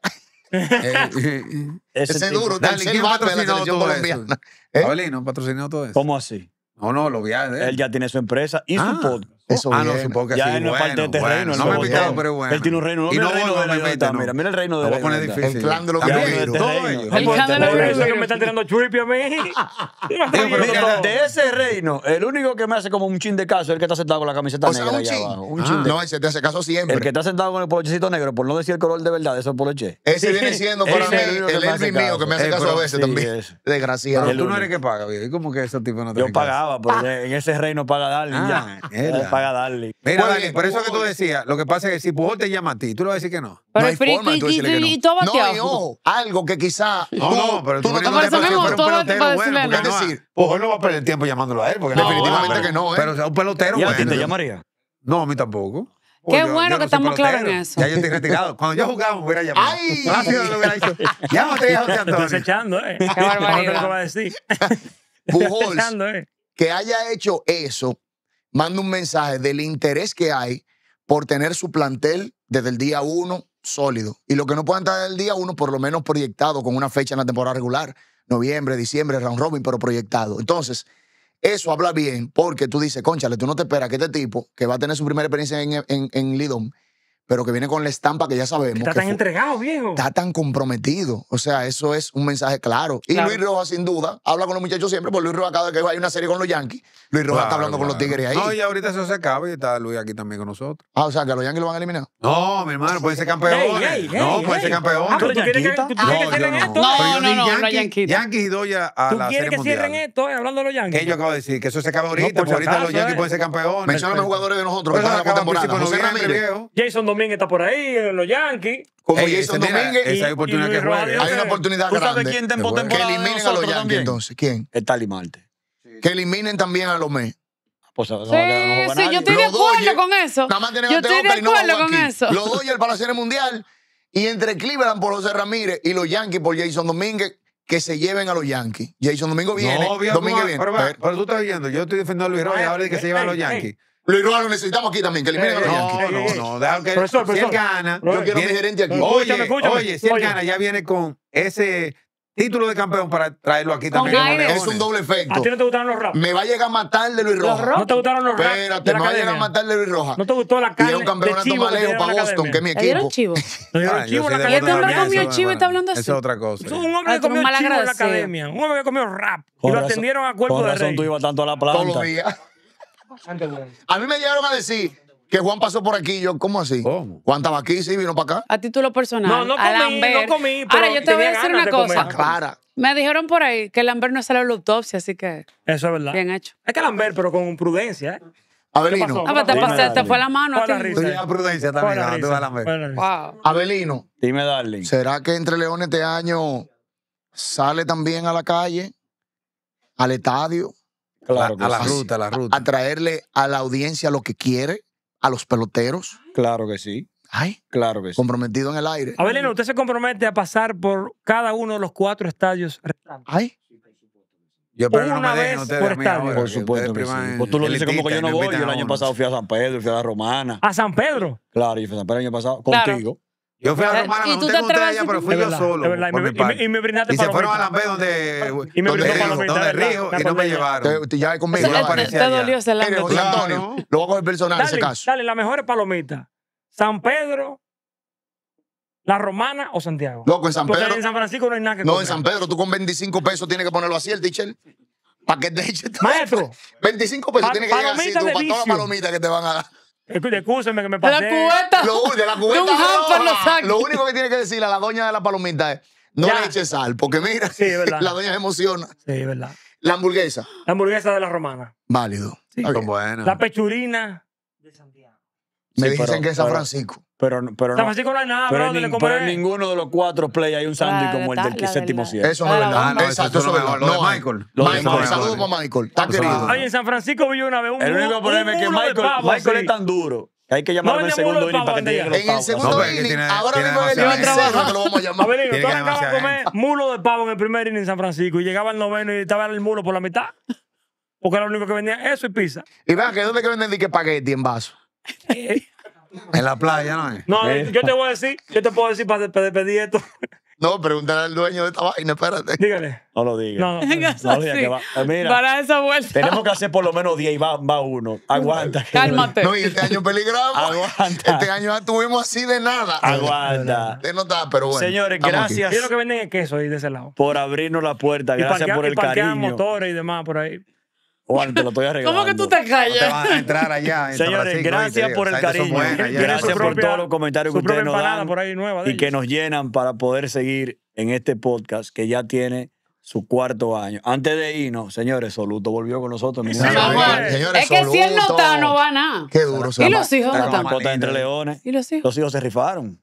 ese es duro, Dale, ¿quién la selección colombiana? ¿Eh? Abelino patrocinó todo eso. ¿Cómo así? No, no, lo viajes. Él ya tiene su empresa y su ah. podcast. Eso ah, no, supongo que ya no es parte de bueno, este reino. no me he pero bueno. Él tiene un reino. y no mira el reino de Mira, mira el reino de la El clan de los este El clan de los este que me están tirando chupi a mí. De ese reino, el único que me hace como un chin de caso es el que está sentado con la camiseta negra abajo. Un chin. Ah, no, ese te hace caso siempre. El que está sentado con el polochecito negro, por no decir el color de verdad eso es poloche Ese viene siendo para mí el Elvis mío que me hace caso eh, a veces también. Desgraciado. Pero tú no eres que paga, ¿Cómo que ese tipo no te Yo pagaba, pero en ese reino paga ah, ya a darle. Mira, pues, Dani, por eso que tú pues, decías, lo que pasa es que si Pujol te llama a ti, tú le vas a decir que no. Pero no hay forma que no. No, ojo, algo que quizá no, no, pero tú, tú no te vas un pelotero bueno. decir, Pujol no va a perder tiempo llamándolo a él, porque definitivamente que no, ¿eh? Pero sea un pelotero bueno. ¿Y a ti te llamaría? No, a mí tampoco. Qué bueno que estamos claros en eso. Ya yo estoy retirado. Cuando yo jugaba me hubiera llamado. ¡Ay! lo hubiera dicho. Llámate a José Antonio. echando, ¿eh? Qué barbaridad. Te lo va a decir. Pujols, echando, ¿eh? que haya hecho eso manda un mensaje del interés que hay por tener su plantel desde el día uno sólido. Y lo que no puedan estar desde el día uno, por lo menos proyectado con una fecha en la temporada regular, noviembre, diciembre, round robin, pero proyectado. Entonces, eso habla bien porque tú dices, conchale, tú no te esperas que este tipo, que va a tener su primera experiencia en, en, pero que viene con la estampa que ya sabemos. Está tan entregado, viejo. Está tan comprometido. O sea, eso es un mensaje claro. Y Luis Rojas, sin duda, habla con los muchachos siempre, porque Luis Rojas, acaba de que hay una serie con los Yankees, Luis Rojas está hablando con los Tigres ahí. No, y ahorita eso se acaba y está Luis aquí también con nosotros. Ah, o sea, que los Yankees lo van a eliminar. No, mi hermano, pueden ser campeones. no, pueden ser campeones. Ah, pero tú que, cierren esto. No, no, no, Yankees, Yankees, y Doya a ¿Tú la quieres que cierren esto, eh, hablando de los Yankees? Que yo acabo de decir, que eso se acaba ahorita, porque ahorita los Yankees pueden eh. ser campeones. Mencioname jugadores de nosotros que están en la temporada. Jason Domínguez está por ahí, los Yankees. Como Jason Domínguez. Esa hay oportunidad que juegue. Hay una oportunidad ¿Tú grande. Sabes quién está en que eliminen a los Yankees, entonces. ¿Quién? El Talimarte. Que eliminen también a los Mets. Pues, sí, sí, yo estoy de acuerdo eh. con eso. Nada más tienen yo estoy de acuerdo con eso. Los Dodgers el hacer Mundial y entre Cleveland por José Ramírez y los Yankees por Jason Domínguez que se lleven a los Yankees. Jason Dominguez viene. No, viene. Pero, tú estás viendo, yo estoy defendiendo a Luis Roy ahora de que se llevan a los Yankees. Luis Rojas lo necesitamos aquí también, que eliminen a los eh, Yankees. Eh, no, no, eh, no. Deja que, si él gana, yo quiero viene, gerente aquí. Oye, oye, si él gana, ya viene con ese título de campeón para traerlo aquí también. es un doble efecto. ¿A ti no te gustaron los rap? Me va a llegar a matar de Luis Rojas. ¿No te gustaron los rap? Espérate, me va a llegar a matar de Luis Rojas. ¿No te gustó la cara? Y un campeonato de para Boston, que es mi equipo. un chivo. chivo la academia. Este hombre chivo y está hablando así. Eso es otra cosa. Un hombre ah, que comió chivo en la academia. Un hombre que comió rap. Y lo atendieron a cuerpo de rey. Por razón tú ibas tanto a la planta. Todos a mí me llegaron a decir que Juan pasó por aquí. Yo, ¿cómo así? ¿Cómo? Juan estaba aquí, sí, vino para acá. A título personal. No, no comí, Lambert, no comí. Pero Ahora, yo te voy a decir una cosa. Me dijeron por ahí que Lambert no sale a la autopsia, así que. Eso es verdad. Bien hecho. Es que Lambert, pero con prudencia, ¿eh? Abelino. Ah, pues te, pasé, te fue la mano. la Tú prudencia también. La risa, la wow. Abelino. Dime, Darling. ¿Será que entre Leones este año sale también a la calle, al estadio? a, la ruta, a la ruta. A traerle a la audiencia lo que quiere, a los peloteros. Claro que sí. Ay, claro que sí, comprometido en el aire. Abelino, usted se compromete a pasar por cada uno de los cuatro estadios restantes. Ay. Yo una vez por estadio. por supuesto. Que sí. Pues tú lo dices como que yo no voy. Yo el año pasado fui a San Pedro, fui a la Romana. ¿A San Pedro? Claro, yo fui a San Pedro el año pasado contigo. Yo fui a eh, la romana, no tengo ustedes allá, pero fui yo solo. y, me, brindaste y se fueron a la B donde, y me donde, Río y no me llevaron. Ya conmigo. Te dolió ese lado. Antonio, lo voy a coger personal ese caso. Dale, la mejor es palomita. San Pedro, la Romana o Santiago. No, en San Pedro. en San Francisco no hay nada que No, en San Pedro tú con 25 pesos tienes que ponerlo así, el teacher. Para que te eche Maestro. 25 pesos tienes que llegar así tú para todas las palomitas que te van a dar. Escúcheme que me pasé. De la cubeta. Lo, de la lo único que tiene que decirle a la doña de la palomita es: no le eche sal, porque mira, la doña se emociona. Sí, verdad. La hamburguesa. La hamburguesa de la romana. Válido. La pechurina de Santiago. Me dicen que es San Francisco. Pero, pero San Francisco no hay nada, pero, bro, en, pero en ninguno de los cuatro play hay un sándwich como el del séptimo Eso ah, no es verdad. no, Exacto, eso Lo de Michael. Lo Michael, saludos para Michael. Está querido. Ay, en San Francisco vi una vez un El único problema es que Michael, es tan duro hay que llamarlo en el segundo inning para que te los En el segundo inning, ahora mismo en el te lo vamos a llamar. tú acabas de comer mulo de pavo en el primer inning en San Francisco y llegaba el noveno y estaba el mulo por la mitad. Porque era lo único que vendía eso y pizza. Y vean que ¿dónde que venden dique que en vaso? vasos? En la playa, ¿no? Es? No, yo te voy a decir, yo te puedo decir para despedir esto. No, pregúntale al dueño de esta vaina, espérate. Dígale. No lo diga. No, no, lo digas pues Mira, Para esa vuelta. Tenemos que hacer por lo menos 10 y va, va uno. Aguanta. Cálmate. No, y este año peligramos. Aguanta. Este año ya tuvimos así de nada. Aguanta. De no pero bueno. Señores, gracias. Quiero que venden el queso ahí de ese lado. Por abrirnos la puerta. Gracias y por el y cariño. motores y demás por ahí. ¿Cómo que tú te callas? a entrar allá. Señores, gracias por el cariño. gracias por todos los comentarios que ustedes nos dan por ahí y que nos llenan para poder seguir en este podcast que ya tiene su cuarto año. Antes de irnos, señores, Soluto volvió con nosotros. es que si él no está, no va nada. Qué duro. Y los hijos no están. entre leones. ¿Y los hijos? se rifaron.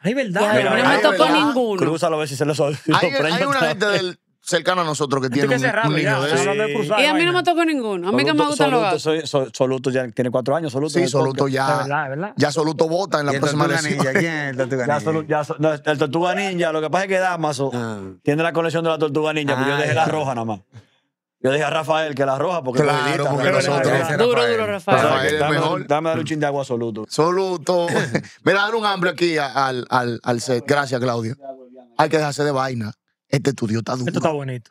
Hay verdad. no me tocó ninguno. Crúzalo a ver si se les sorprende. Hay, una gente del, cercano a nosotros que tiene un, niño de Y a mí no me tocó ninguno. A mí no que me gusta los gatos. Soluto ya tiene cuatro años. Soluto sí, Soluto ya. Ya Soluto vota en la próxima elección. ¿Quién es el Tortuga Ninja? el Tortuga Ninja, lo que pasa es que Damaso ah. tiene la colección de la Tortuga Ninja, pero yo ah, dejé la roja nada más. Yo dejé a Rafael que la roja porque claro, porque nosotros. Duro, duro, Rafael. Rafael dame, dar un ching de agua soluto. Soluto. Me da un hambre aquí al, al, al set. Gracias, Claudio. Hay que dejarse de vaina. Este estudio está duro. Esto está bonito.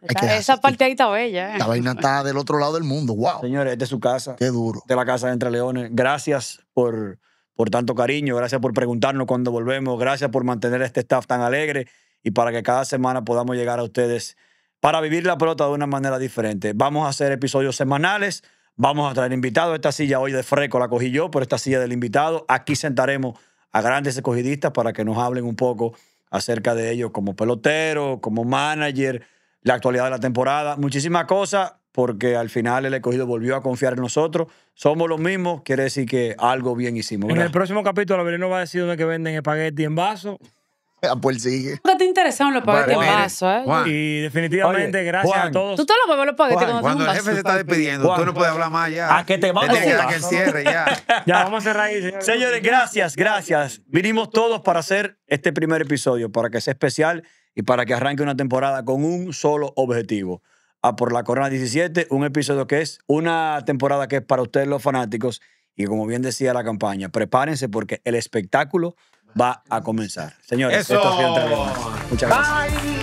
Esa, parte ahí está bella. Eh. La vaina está del otro lado del mundo. ¡Wow! Señores, es su casa. Qué duro. De la casa de Entre Leones. Gracias por, por tanto cariño. Gracias por preguntarnos cuando volvemos. Gracias por mantener este staff tan alegre y para que cada semana podamos llegar a ustedes para vivir la pelota de una manera diferente. Vamos a hacer episodios semanales. Vamos a traer invitados. Esta silla hoy de freco la cogí yo, por esta silla del invitado. Aquí sentaremos a grandes escogidistas para que nos hablen un poco acerca de ellos como pelotero, como manager, la actualidad de la temporada, muchísimas cosas, porque al final el escogido volvió a confiar en nosotros. Somos los mismos, quiere decir que algo bien hicimos. En el próximo capítulo, no va a decir dónde que venden espagueti en vaso. Ah, pues sigue. Nunca te interesaron los paquetes en ¿eh? Y definitivamente, gracias a todos. Tú te los paquetes cuando, el jefe se está despidiendo, tú no puedes hablar más ya. a que te vamos a- que cierre ya. Ya, vamos a cerrar ahí. señores. Señores, gracias, gracias. Vinimos todos para hacer este primer episodio, para que sea especial y para que arranque una temporada con un solo objetivo. A por la Corona 17, un episodio que es una temporada que es para ustedes los fanáticos y como bien decía la campaña, prepárense porque el espectáculo va a comenzar. Señores, esto ha sido Muchas gracias.